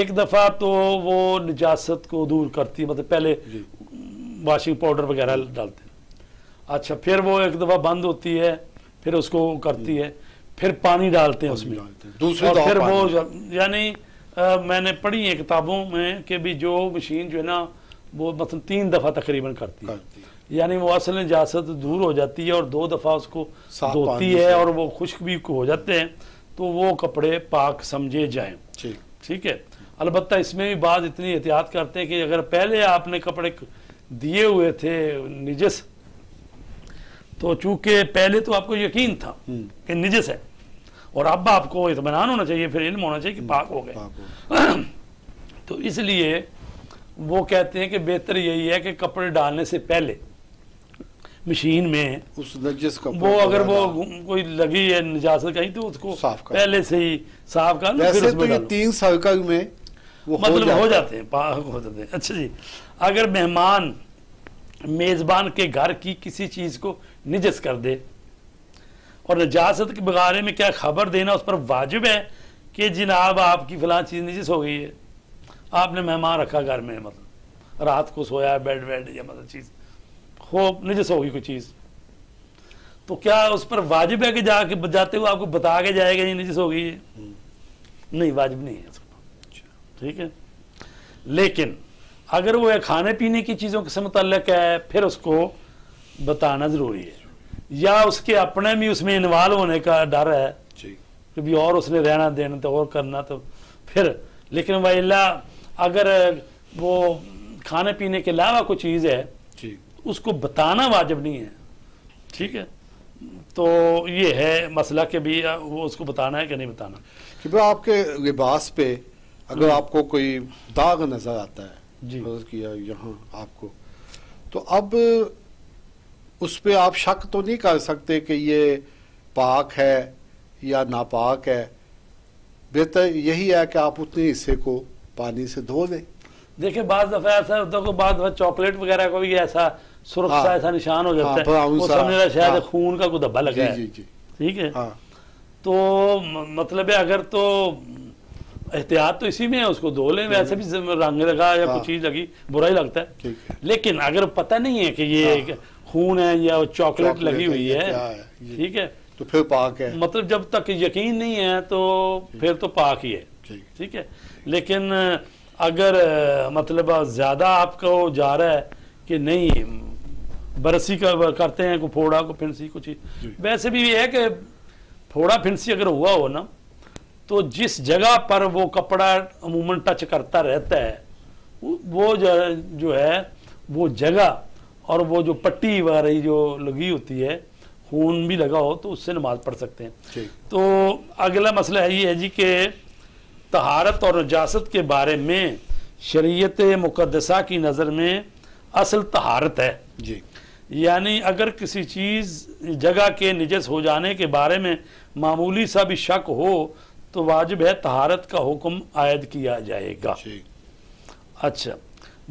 एक दफ़ा तो वो निजात को दूर करती है मतलब पहले वॉशिंग पाउडर वगैरह डालते हैं अच्छा फिर वो एक दफ़ा बंद होती है फिर उसको करती है फिर पानी डालते हैं उसमें दूसरे और फिर वो यानी मैंने पढ़ी है किताबों में कि भी जो मशीन जो है ना वो मतलब तीन दफ़ा तकरीबन करती है यानी वो असल निजात दूर हो जाती है और दो दफ़ा उसको धोती है और वो खुश्क भी हो जाते हैं तो वो कपड़े पाक समझे जाए ठीक है अलबत्ता इसमें भी बात इतनी एहतियात करते हैं कि अगर पहले आपने कपड़े दिए हुए थे निजस तो चूंकि पहले तो आपको यकीन था हम्म। कि निजस है और अब आपको इतमान होना चाहिए फिर इल्म होना चाहिए कि हम्म। पाक हो गए (clears throat) तो इसलिए वो कहते हैं कि बेहतर यही है कि कपड़े डालने से पहले मशीन में उस नजस का वो अगर वो कोई लगी है नजासत कहीं तो उसको साफ कर पहले से ही साफ कर वैसे तो ये तीन साल का में वो मतलब हो जाते हैं पाक हो जाते हैं अच्छा जी अगर मेहमान मेज़बान के घर की किसी चीज़ को निजस कर दे और नजास्त के बगारे में क्या खबर देना उस पर वाजिब है कि जनाब आपकी फ़लाँ चीज़ निजस हो गई है आपने मेहमान रखा घर में मतलब रात को सोया बेड वेड या मतलब चीज़ हो निजस होगी कोई चीज़ तो क्या उस पर वाजिब है कि जाके जाते हुए आपको बता के जाएगा ये निजस हो गई है हम्म। नहीं वाजिब नहीं है अच्छा। ठीक है लेकिन अगर वो खाने पीने की चीज़ों से मुतल है फिर उसको बताना ज़रूरी है या उसके अपने भी उसमें इन्वॉल्व होने का डर है कभी और उसने रहना देना तो और करना तो फिर लेकिन वाला अगर वो खाने पीने के अलावा कोई चीज़ है उसको बताना वाजिब नहीं है ठीक है तो ये है मसला कि भी वो उसको बताना है कि नहीं बताना कि भाई आपके लिबास पे अगर हम्म। आपको कोई दाग नज़र आता है जी मदद किया यहाँ आपको तो अब उस पर आप शक तो नहीं कर सकते कि ये पाक है या नापाक है बेहतर यही है कि आप उतने हिस्से को पानी से धो दें देखिए बाद दफ़ा ऐसा होता है बाद दफ़ा चॉकलेट वगैरह को भी ऐसा सुरक्षा हाँ, ऐसा निशान हो जाता हाँ, है वो समझ शायद हाँ, खून का कोई धब्बा लगे ठीक है हाँ, तो मतलब है अगर तो एहतियात तो इसी में है उसको धो लें वैसे भी रंग लगा या कुछ हाँ। चीज़ लगी बुरा ही लगता है लेकिन अगर पता नहीं है कि ये हाँ। खून है या चॉकलेट लगी हुई है ठीक है तो फिर पाक है मतलब जब तक यकीन नहीं है तो फिर तो पाक ही है ठीक है लेकिन अगर मतलब ज़्यादा आपको जा रहा है कि नहीं बरसी का करते हैं को फोड़ा को फिंसी कुछ वैसे भी ये है कि फोड़ा फिंसी अगर हुआ हो ना तो जिस जगह पर वो कपड़ा अमूमन टच करता रहता है वो जो है वो जगह और वो जो पट्टी वगैरह जो लगी होती है खून भी लगा हो तो उससे नमाज पढ़ सकते हैं तो अगला मसला है ये है जी कि तहारत और नजास्त के बारे में शरीयत मुकदसा की नज़र में असल तहारत है जी यानी अगर किसी चीज़ जगह के निजस हो जाने के बारे में मामूली सा भी शक हो तो वाजिब है तहारत का हुक्म आयद किया जाएगा अच्छा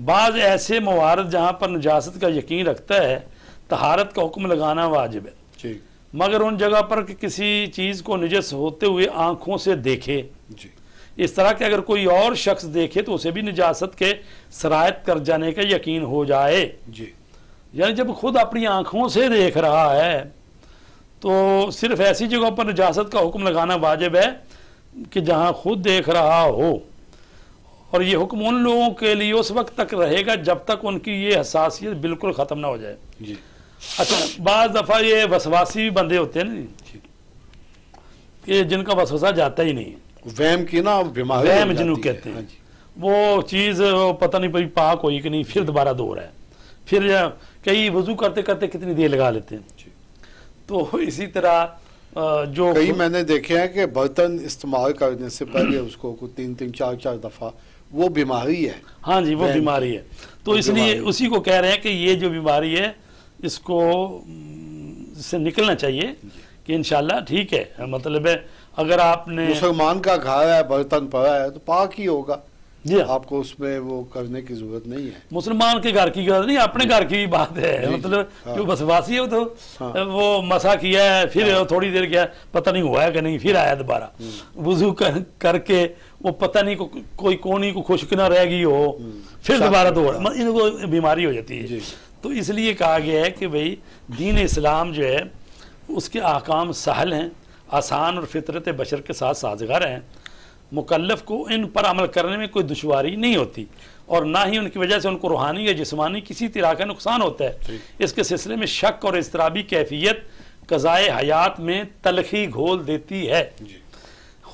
बाज़ ऐसे मवारद जहाँ पर नजास्त का यकीन रखता है तहारत का हुक्म लगाना वाजिब है मगर उन जगह पर कि किसी चीज़ को निजस होते हुए आँखों से देखे इस तरह के अगर कोई और शख्स देखे तो उसे भी निजास्त के शरात कर जाने का यकीन हो जाए जी यानी जब खुद अपनी आँखों से देख रहा है तो सिर्फ ऐसी जगहों पर निजास्त का हुक्म लगाना वाजिब है कि जहाँ खुद देख रहा हो और ये हुक्म उन लोगों के लिए उस वक्त तक रहेगा जब तक उनकी ये हसासियत बिल्कुल ख़त्म ना हो जाए जी अच्छा बाद दफ़ा ये वसवासी भी बंदे होते हैं ना ये जिनका वसवसा जाता ही नहीं वैम की ना बीमार वैम जिनको कहते हैं हाँ वो चीज़ पता नहीं भाई पाक हुई कि नहीं फिर दोबारा दो रहा है फिर कई वजू करते करते कितनी देर लगा लेते हैं तो इसी तरह जो कई मैंने देखे हैं कि बर्तन इस्तेमाल करने से पहले (clears throat) उसको तीन तीन चार चार दफ़ा वो बीमारी है हाँ जी वो बीमारी है तो इसलिए उसी को कह रहे हैं कि ये जो बीमारी है इसको से निकलना चाहिए कि इनशाला ठीक है मतलब है अगर आपने मुसलमान का घर है बर्तन पड़ा है तो पाक ही होगा जी आपको उसमें वो करने की जरूरत नहीं है मुसलमान के घर की गलत नहीं अपने घर की बात है मतलब हाँ। जो बसवासी है तो हाँ। वो मसा किया है फिर हाँ। थोड़ी देर क्या पता नहीं हुआ है कि नहीं फिर आया दोबारा हम्म। वजू कर, करके वो पता नहीं को, कोई कोनी को खुश रह गई हो हम्म। फिर दोबारा दौड़ मतलब इनको बीमारी हो जाती है तो इसलिए कहा गया है कि भाई दीन इस्लाम जो है उसके आकाम सहल हैं आसान और फितरत बशर के साथ साजगार हैं मुकलफ़ को इन पर अमल करने में कोई दुशारी नहीं होती और ना ही उनकी वजह से उनको रूहानी या जिसमानी किसी तरह का नुकसान होता है इसके सिलसिले में शक और इसतराबी कैफियत कज़ाए हयात में तलखी घोल देती है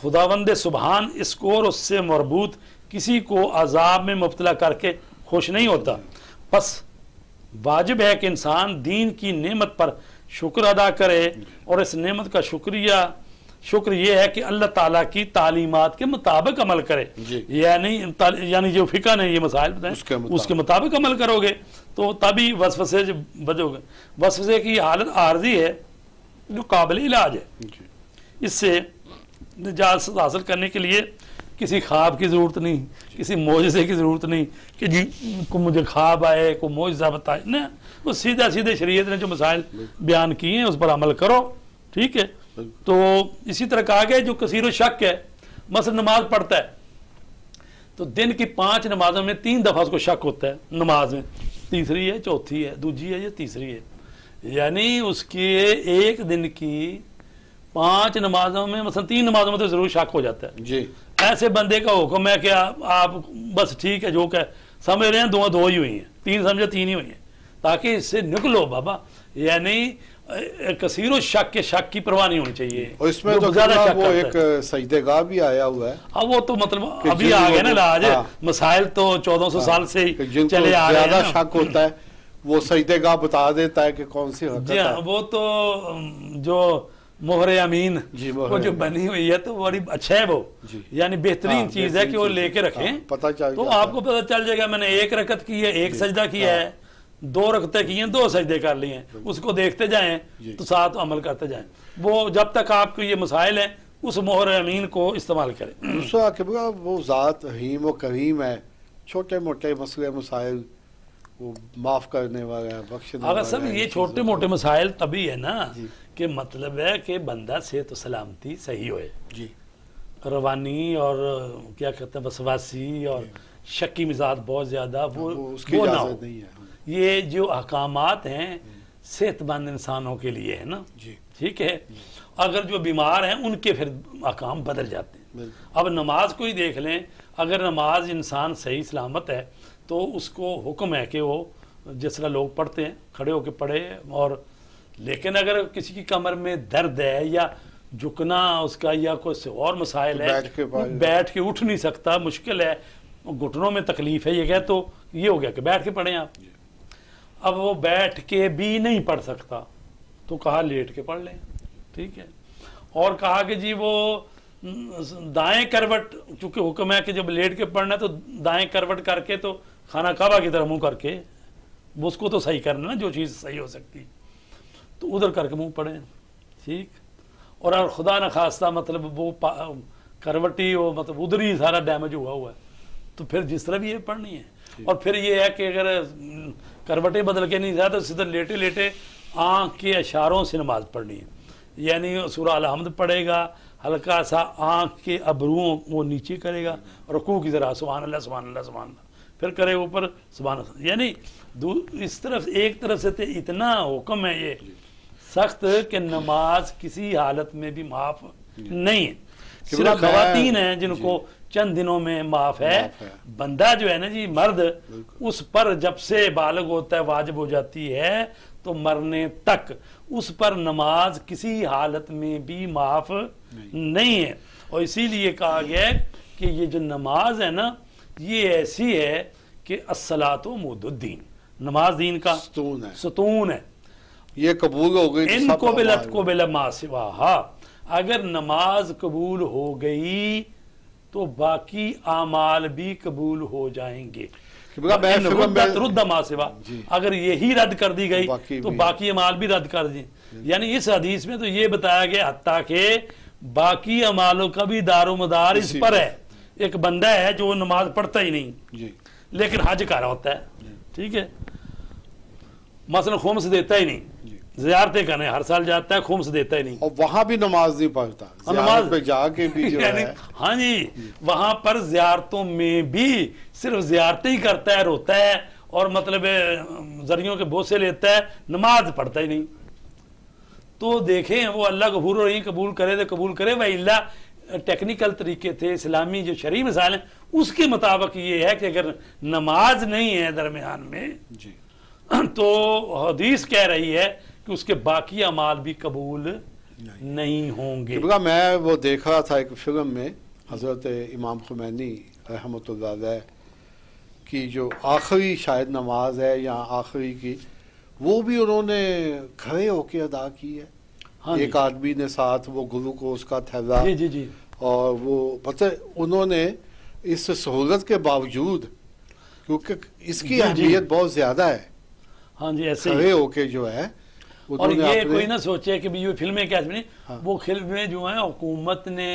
खुदावंद सुबहान इसको और उससे मरबूत किसी को अजाब में मुबतला करके खुश नहीं होता बस वाजिब है कि इंसान दीन की नमत पर शुक्र अदा करे और इस नमत का शुक्रिया शुक्र यह है कि अल्लाह ताला की तालीमत के मुताबिक अमल करे यानी यानी जो फिका ने ये मसाइल बताए उसके, उसके मुताबिक अमल करोगे तो तभी वसवसे बजोगे वसवसे की हालत आर्जी है जो काबिल इलाज है इससे निजात हासिल करने के लिए किसी ख्वाब की ज़रूरत नहीं किसी मुआजे की ज़रूरत नहीं कि जी को मुझे ख्वाब आए को मुआजा बताए ना वो सीधा सीधे शरीयत ने जो मसाइल बयान किए हैं उस पर अमल करो ठीक है तो इसी तरह कहा गया जो कसीर शक है मसल नमाज पढ़ता है तो दिन की पांच नमाजों में तीन दफ़ा उसको शक होता है नमाज में तीसरी है चौथी है दूजी है या तीसरी है यानी उसके एक दिन की पांच नमाजों में मसल तीन नमाजों में तो ज़रूर शक हो जाता है जी ऐसे बंदे का हुक्म है कि आप, आप बस ठीक है जो कह समझ रहे हैं दो दो ही हुई हैं तीन समझे तीन ही हुई हैं ताकि इससे निकलो बाबा यानी कसीर शक के शक की परवाह नहीं होनी चाहिए और इसमें तो ज्यादा शक वो एक सजदेगा भी आया हुआ है अब हाँ, वो तो मतलब अभी आ गया ना लाज हाँ। मसाइल तो चौदह सौ हाँ। साल से चले आ रहे ज्यादा शक होता है वो सजदेगा बता देता है कि कौन सी जी है वो तो जो मोहरे अमीन वो जो बनी हुई है तो बड़ी अच्छा है वो यानी बेहतरीन चीज है कि वो लेके रखें पता चल तो आपको पता चल जाएगा मैंने एक रकत की है एक सजदा किया है दो रखते किए दो सजदे कर लिए उसको देखते जाए तो साथ अमल करते जाए वो जब तक आपके ये मसाइल हैं उस मोहर अमीन को इस्तेमाल करें वो ज़ात व करीम है छोटे मोटे मसले मसाइल वो माफ़ करने वाला है अगर सब ये छोटे मोटे मसाइल तभी है ना कि मतलब है कि बंदा सेहत तो सलामती सही होए जी रवानी और क्या कहते हैं बसवासी और शक्की मिजाज बहुत ज़्यादा वो, वो उसकी वो ना हो नहीं है ये जो अहकाम हैं सेहतमंद इंसानों के लिए है ना जी ठीक है अगर जो बीमार हैं उनके फिर अहकाम बदल जाते हैं अब नमाज को ही देख लें अगर नमाज इंसान सही सलामत है तो उसको हुक्म है कि वो जिस तरह लोग पढ़ते हैं खड़े होकर पढ़े और लेकिन अगर किसी की कमर में दर्द है या झुकना उसका या कोई और मसाइल है बैठ के, बैठ के उठ नहीं सकता मुश्किल है घुटनों में तकलीफ है ये कह तो ये हो गया कि बैठ के पढ़ें आप अब वो बैठ के भी नहीं पढ़ सकता तो कहा लेट के पढ़ लें ठीक है और कहा कि जी वो दाएं करवट चूंकि हुक्म है कि जब लेट के पढ़ना है तो दाएं करवट करके तो खाना काबा की तरह मुंह करके उसको तो सही करना ना जो चीज़ सही हो सकती तो उधर करके मुंह पढ़ें ठीक और अगर खुदा न खास्ता मतलब वो करवटी वो मतलब उधर ही सारा डैमेज हुआ हुआ है तो फिर जिस तरह भी ये पढ़नी है और फिर ये है कि अगर करवटें बदल के नहीं ज़्यादा सीधे लेटे लेटे आँख के इशारों से नमाज पढ़नी है यानी सूरा अलहमद पढ़ेगा हल्का सा आँख के अबरुओं वो नीचे करेगा रकू की ज़रा सुबहान अल्लाह सुबहान अल्लाह सुबहान फिर करे ऊपर सुबहान यानी इस तरफ एक तरफ से तो इतना हुक्म है ये सख्त कि नमाज किसी हालत में भी माफ नहीं है सिर्फ खातन हैं जिनको चंद दिनों में माफ है, है। बंदा जो है ना जी मर्द उस पर जब से बालग होता है वाजिब हो जाती है तो मरने तक उस पर नमाज किसी हालत में भी माफ नहीं, नहीं है और इसीलिए कहा गया कि ये जो नमाज है ना ये ऐसी है कि असलात मुद्दीन नमाज दीन का सतून है सतून है ये कबूल हो गई तो इनको बिलत को बिल मासिवा हाँ, अगर नमाज कबूल हो गई तो बाकी आमाल भी कबूल हो जाएंगे सिवा अगर यही रद्द कर दी गई बाकी तो बाकी अमाल भी रद्द कर दिए यानी इस हदीस में तो ये बताया गया हत्या के बाकी अमालों का भी दारोमदार इस पर है एक बंदा है जो नमाज पढ़ता ही नहीं लेकिन हज कर होता है ठीक है मसल खोम देता ही नहीं जियारतें करें हर साल जाता है खुम्स देता ही नहीं और वहां भी नमाज नहीं पढ़ता नमाज पे जाके भी जो है हाँ जी वहां पर जियारतों में भी सिर्फ जियारते ही करता है रोता है और मतलब जरियों के बोसे लेता है नमाज पढ़ता ही नहीं तो देखें वो अल्लाह कबूल रही कबूल करे तो कबूल करे भाई अल्लाह टेक्निकल तरीके थे इस्लामी जो शरी मिसाल है उसके मुताबिक ये है कि अगर नमाज नहीं है दरमियान में जी तो हदीस कह रही है कि उसके बाकी अमाल भी कबूल नहीं, नहीं होंगे मैं वो देख रहा था एक फिल्म में हज़रत इमाम खुमैनी रहमत की जो आखिरी शायद नमाज है या आखिरी की वो भी उन्होंने खड़े होके अदा की है हाँ एक आदमी ने साथ वो गुरु को उसका थैला जी जी जी और वो पता उन्होंने इस सहूलत के बावजूद क्योंकि इसकी अहमियत बहुत ज़्यादा है हाँ जी ऐसे खड़े होके जो है और ये कोई ना सोचे कि ये फिल्में कैसे बनी हाँ। वो फिल्में जो हैं हुकूमत ने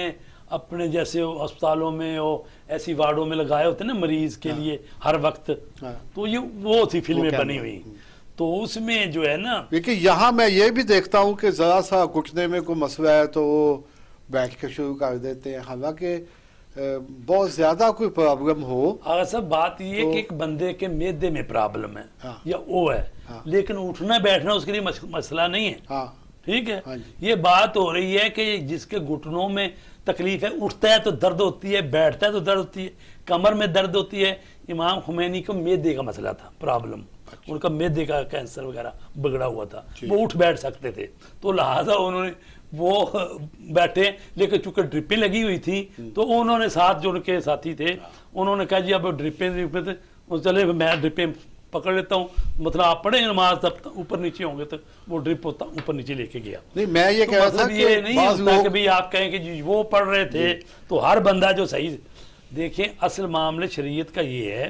अपने जैसे अस्पतालों में और ऐसी वार्डों में लगाए होते ना मरीज के हाँ। लिए हर वक्त हाँ। तो ये वो थी फिल्में बनी हुई तो उसमें जो है ना देखिए यहाँ मैं ये भी देखता हूँ कि जरा सा घुटने में कोई मसला है तो वो बैठ के शुरू कर देते हैं हालांकि बहुत ज्यादा कोई प्रॉब्लम हो आगा साहब बात ये तो, कि एक बंदे के मेदे में प्रॉब्लम है हाँ, या वो है हाँ, लेकिन उठना बैठना उसके लिए मसला नहीं है हाँ। ठीक हाँ, है हाँ ये बात हो रही है कि जिसके घुटनों में तकलीफ है उठता है तो दर्द होती है बैठता है तो दर्द होती है कमर में दर्द होती है इमाम खुमैनी को मेदे का मसला था प्रॉब्लम अच्छा। उनका मेदे का कैंसर वगैरह बिगड़ा हुआ था वो उठ बैठ सकते थे तो लिहाजा उन्होंने वो बैठे लेकिन चूंकि ड्रिपें लगी हुई थी तो उन्होंने साथ जो उनके साथी थे उन्होंने कहा जी अब ड्रिपें ड्रिपें तो चले मैं ड्रिपें पकड़ लेता हूँ मतलब आप पढ़े नमाज तब ऊपर नीचे होंगे तो वो ड्रिप होता ऊपर नीचे लेके गया नहीं मैं ये तो कह रहा था मतलब कि ये नहीं होता कि भाई आप कहें कि जी वो पढ़ रहे थे तो हर बंदा जो सही देखें असल मामले शरीयत का ये है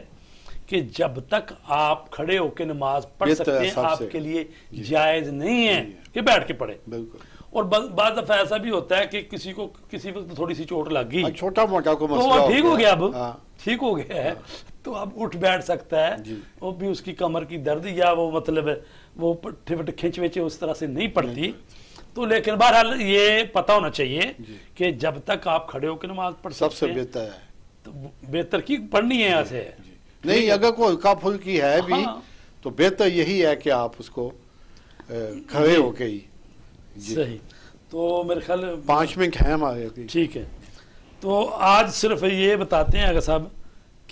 कि जब तक आप खड़े होकर नमाज पढ़ सकते हैं आपके लिए जायज नहीं है कि बैठ के पढ़े बिल्कुल और बाद दफा ऐसा भी होता है कि किसी को किसी वक्त थोड़ी सी चोट लग गई हाँ, छोटा मोटा को तो ठीक हो गया अब हाँ। ठीक हो गया है हाँ। तो अब उठ बैठ सकता है वो भी उसकी कमर की दर्द या वो मतलब वो ठिपट खिंच विच उस तरह से नहीं पड़ती तो लेकिन बहरहाल ये पता होना चाहिए कि जब तक आप खड़े होकर नमाज पढ़ सबसे बेहतर है तो बेहतर की पढ़नी है यहाँ से नहीं अगर कोई हल्का फुल्की है भी तो बेहतर यही है कि आप उसको खड़े होके ही सही तो मेरे ख्याल पाँच मिनट है हमारे ठीक है तो आज सिर्फ ये बताते हैं अगर साहब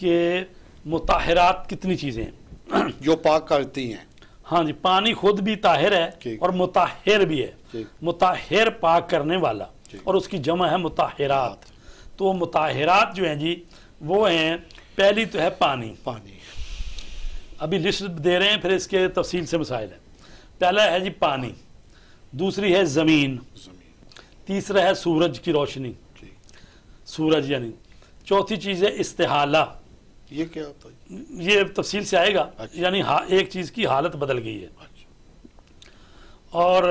कि मुताहरात कितनी चीज़ें हैं (clears throat) जो पाक करती हैं हाँ जी पानी खुद भी ताहिर है और मुताहिर भी है मुताहिर पाक करने वाला और उसकी जमा है मुताहिरात तो मुताहिरात जो हैं जी वो हैं पहली तो है पानी पानी अभी लिस्ट दे रहे हैं फिर इसके तफसील से मसाइल है पहला है जी पानी दूसरी है ज़मीन तीसरा है सूरज की रोशनी सूरज यानी चौथी चीज़ है इस्तेहाला ये क्या होता है ये तफसील से आएगा अच्छा। यानी हा, एक चीज़ की हालत बदल गई है अच्छा। और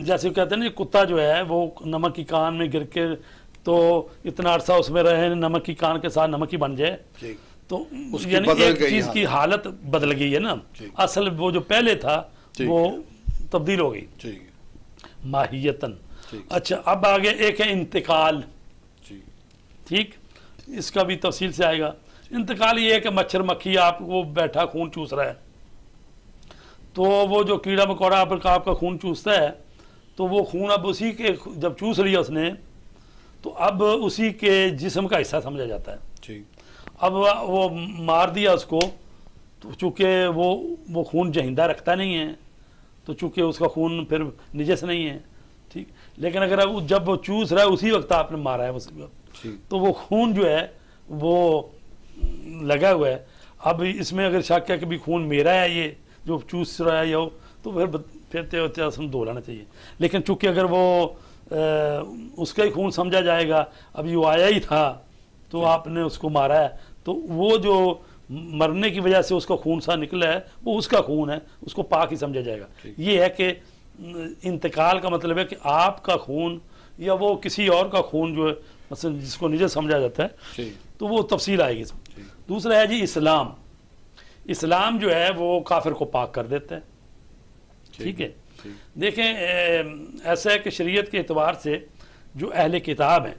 जैसे कहते हैं ना कुत्ता जो है वो नमक की कान में गिर के तो इतना अरसा उसमें रहे नमक की कान के साथ नमक ही बन जाए तो यानी एक चीज की हालत बदल गई है ना असल वो जो पहले था वो तब्दील हो गई माहियतन अच्छा अब आगे एक है इंतकाल ठीक इसका भी तफसील से आएगा इंतकाल ये है कि मच्छर मक्खी आपको बैठा खून चूस रहा है तो वो जो कीड़ा मकोड़ा आप, आपका खून चूसता है तो वो खून अब उसी के जब चूस लिया उसने तो अब उसी के जिसम का हिस्सा समझा जाता है अब वो मार दिया उसको तो चूँकि वो वो खून जहिंदा रखता नहीं है तो चूंकि उसका खून फिर निजस नहीं है ठीक लेकिन अगर वो जब वो चूस रहा है उसी वक्त आपने मारा है उसको तो वो खून जो है वो लगा हुआ है अब इसमें अगर शक है कि भी खून मेरा है ये जो चूस रहा है या हो तो फिर फिर तेरह हम धो लाना चाहिए लेकिन चूंकि अगर वो आ, उसका ही खून समझा जाएगा अभी वो आया ही था तो आपने उसको मारा है तो वो जो मरने की वजह से उसका खून सा निकला है वो उसका खून है उसको पाक ही समझा जाएगा ये है कि इंतकाल का मतलब है कि आपका खून या वो किसी और का खून जो है मतलब जिसको निजे समझा जाता है तो वो तफसील आएगी इसमें दूसरा है जी इस्लाम इस्लाम जो है वो काफिर को पाक कर देता है ठीक है देखें ऐसा है कि शरीयत के अतबार से जो अहल किताब हैं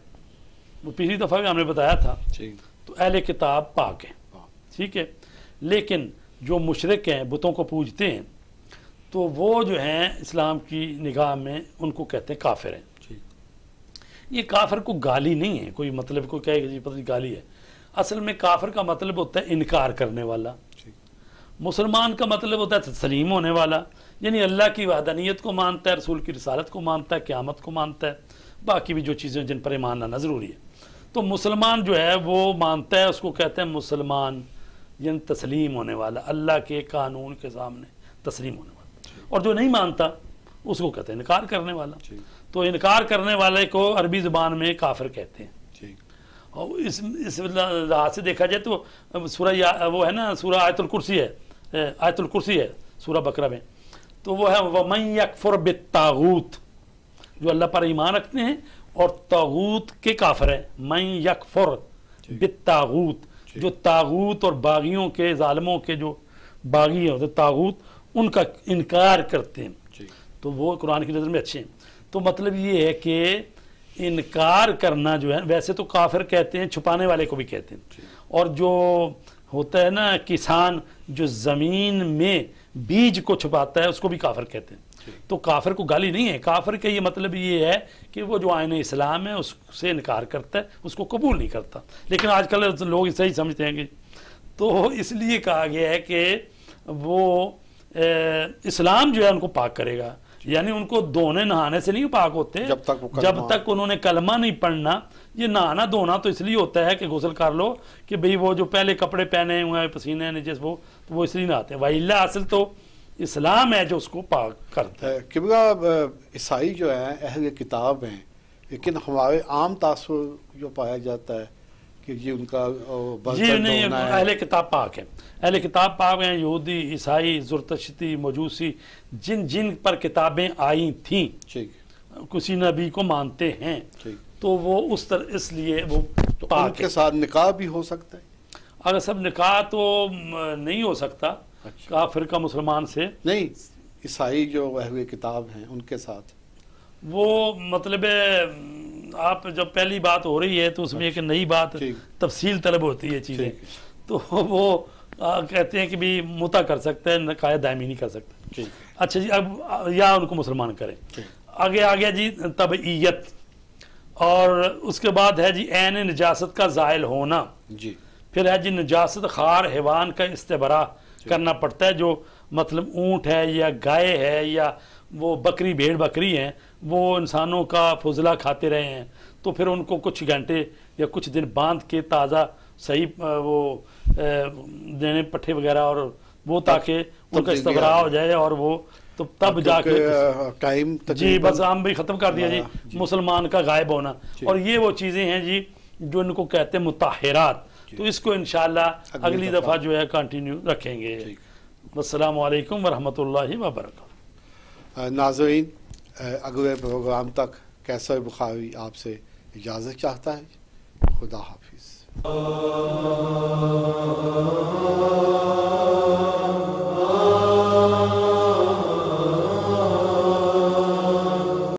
वो पिछली दफ़ा भी हमने बताया था तो अहल किताब पाक हैं ठीक है लेकिन जो मुशरक हैं बुतों को पूजते हैं तो वो जो हैं इस्लाम की निगाह में उनको कहते हैं काफिर हैं ये काफिर को गाली नहीं है कोई मतलब को कहेगा जी पता गाली है असल में काफिर का मतलब होता है इनकार करने वाला मुसलमान का मतलब होता है तस्लीम होने वाला यानी अल्लाह की वहदानियत को मानता है रसूल की रसालत को मानता है क़्यामत को मानता है बाकी भी जो चीज़ें जिन पर ईमान लाना ज़रूरी है तो मुसलमान जो है वो मानता है उसको कहते हैं मुसलमान यन तस्लीम होने वाला अल्लाह के कानून के सामने तस्लीम होने वाला और जो नहीं मानता उसको कहते हैं इनकार करने वाला तो इनकार करने वाले को अरबी ज़बान में काफिर कहते हैं और इस इस लिहाज से देखा जाए तो सूर्य वो है ना सूर्य आयतुल कुर्सी है आयतुल कुर्सी है सूर्य बकरा में तो वो है वमई यकफर बितागूत जो अल्लाह पर ईमान रखते हैं और तागूत के काफर हैं मई यकफर बितागूत जो तागूत और बागियों के ालमों के जो बागी होते तागूत उनका इनकार करते हैं तो वो कुरान की नज़र में अच्छे हैं तो मतलब ये है कि इनकार करना जो है वैसे तो काफिर कहते हैं छुपाने वाले को भी कहते हैं और जो होता है ना किसान जो ज़मीन में बीज को छुपाता है उसको भी काफिर कहते हैं तो काफिर को गाली नहीं है काफिर का ये मतलब ये है कि वो जो आयन इस्लाम है उससे इनकार करता है उसको कबूल नहीं करता लेकिन आजकल लोग इसे ही समझते हैं कि तो इसलिए कहा गया है कि वो ए, इस्लाम जो है उनको पाक करेगा यानी उनको धोने नहाने से नहीं पाक होते जब तक जब तक उन्होंने कलमा नहीं पढ़ना ये नहाना धोना तो इसलिए होता है कि गुसल कर लो कि भाई वो जो पहले कपड़े पहने हुए हैं पसीने जिस वो तो वो इसलिए नहाते वही असल तो इस्लाम है जो उसको पाक करता है किबरा ईसाई जो है अहल किताब हैं लेकिन हमारे आम तासर जो पाया जाता है कि ये उनका जी नहीं अहल किताब पाक है अहल किताब पाक हैं यहूदी ईसाई जुरतशती मजूसी जिन जिन पर किताबें आई थीं किसी नबी को मानते हैं तो वो उस तरह इसलिए वो तो पाक के साथ निकाह भी हो सकता है अगर सब निकाह तो नहीं हो सकता अच्छा। काफिर का मुसलमान से नहीं ईसाई जो वह किताब हैं उनके साथ वो मतलब आप जब पहली बात हो रही है तो उसमें एक अच्छा। नई बात तफसील तलब होती है चीज़ें तो वो आ, कहते हैं कि भी मुता कर सकते हैं नकाय दायमी नहीं कर सकते अच्छा जी अब या उनको मुसलमान करें आगे आ गया जी तब ईयत और उसके बाद है जी एन नजास्त का जायल होना जी फिर है जी नजास्त खार हैवान का इस्तेबरा करना पड़ता है जो मतलब ऊँट है या गाय है या वो बकरी भेड़ बकरी हैं वो इंसानों का फजला खाते रहे हैं तो फिर उनको कुछ घंटे या कुछ दिन बांध के ताज़ा सही वो देने पट्टे वगैरह और वो ताकि उनका इस्तेमाल हो जाए और वो तो तब जाके टाइम जी बस आम भी ख़त्म कर दिया जी, हाँ, हाँ, जी मुसलमान का गायब होना और ये वो चीज़ें हैं जी जो इनको कहते हैं मुताहरात तो इसको इन अगली दफ़ा जो है कंटिन्यू रखेंगे असलकम वरहमल वबरक नाजरीन अगले प्रोग्राम तक कैसर बुखारी आपसे इजाज़त चाहता है खुदा हाफिज़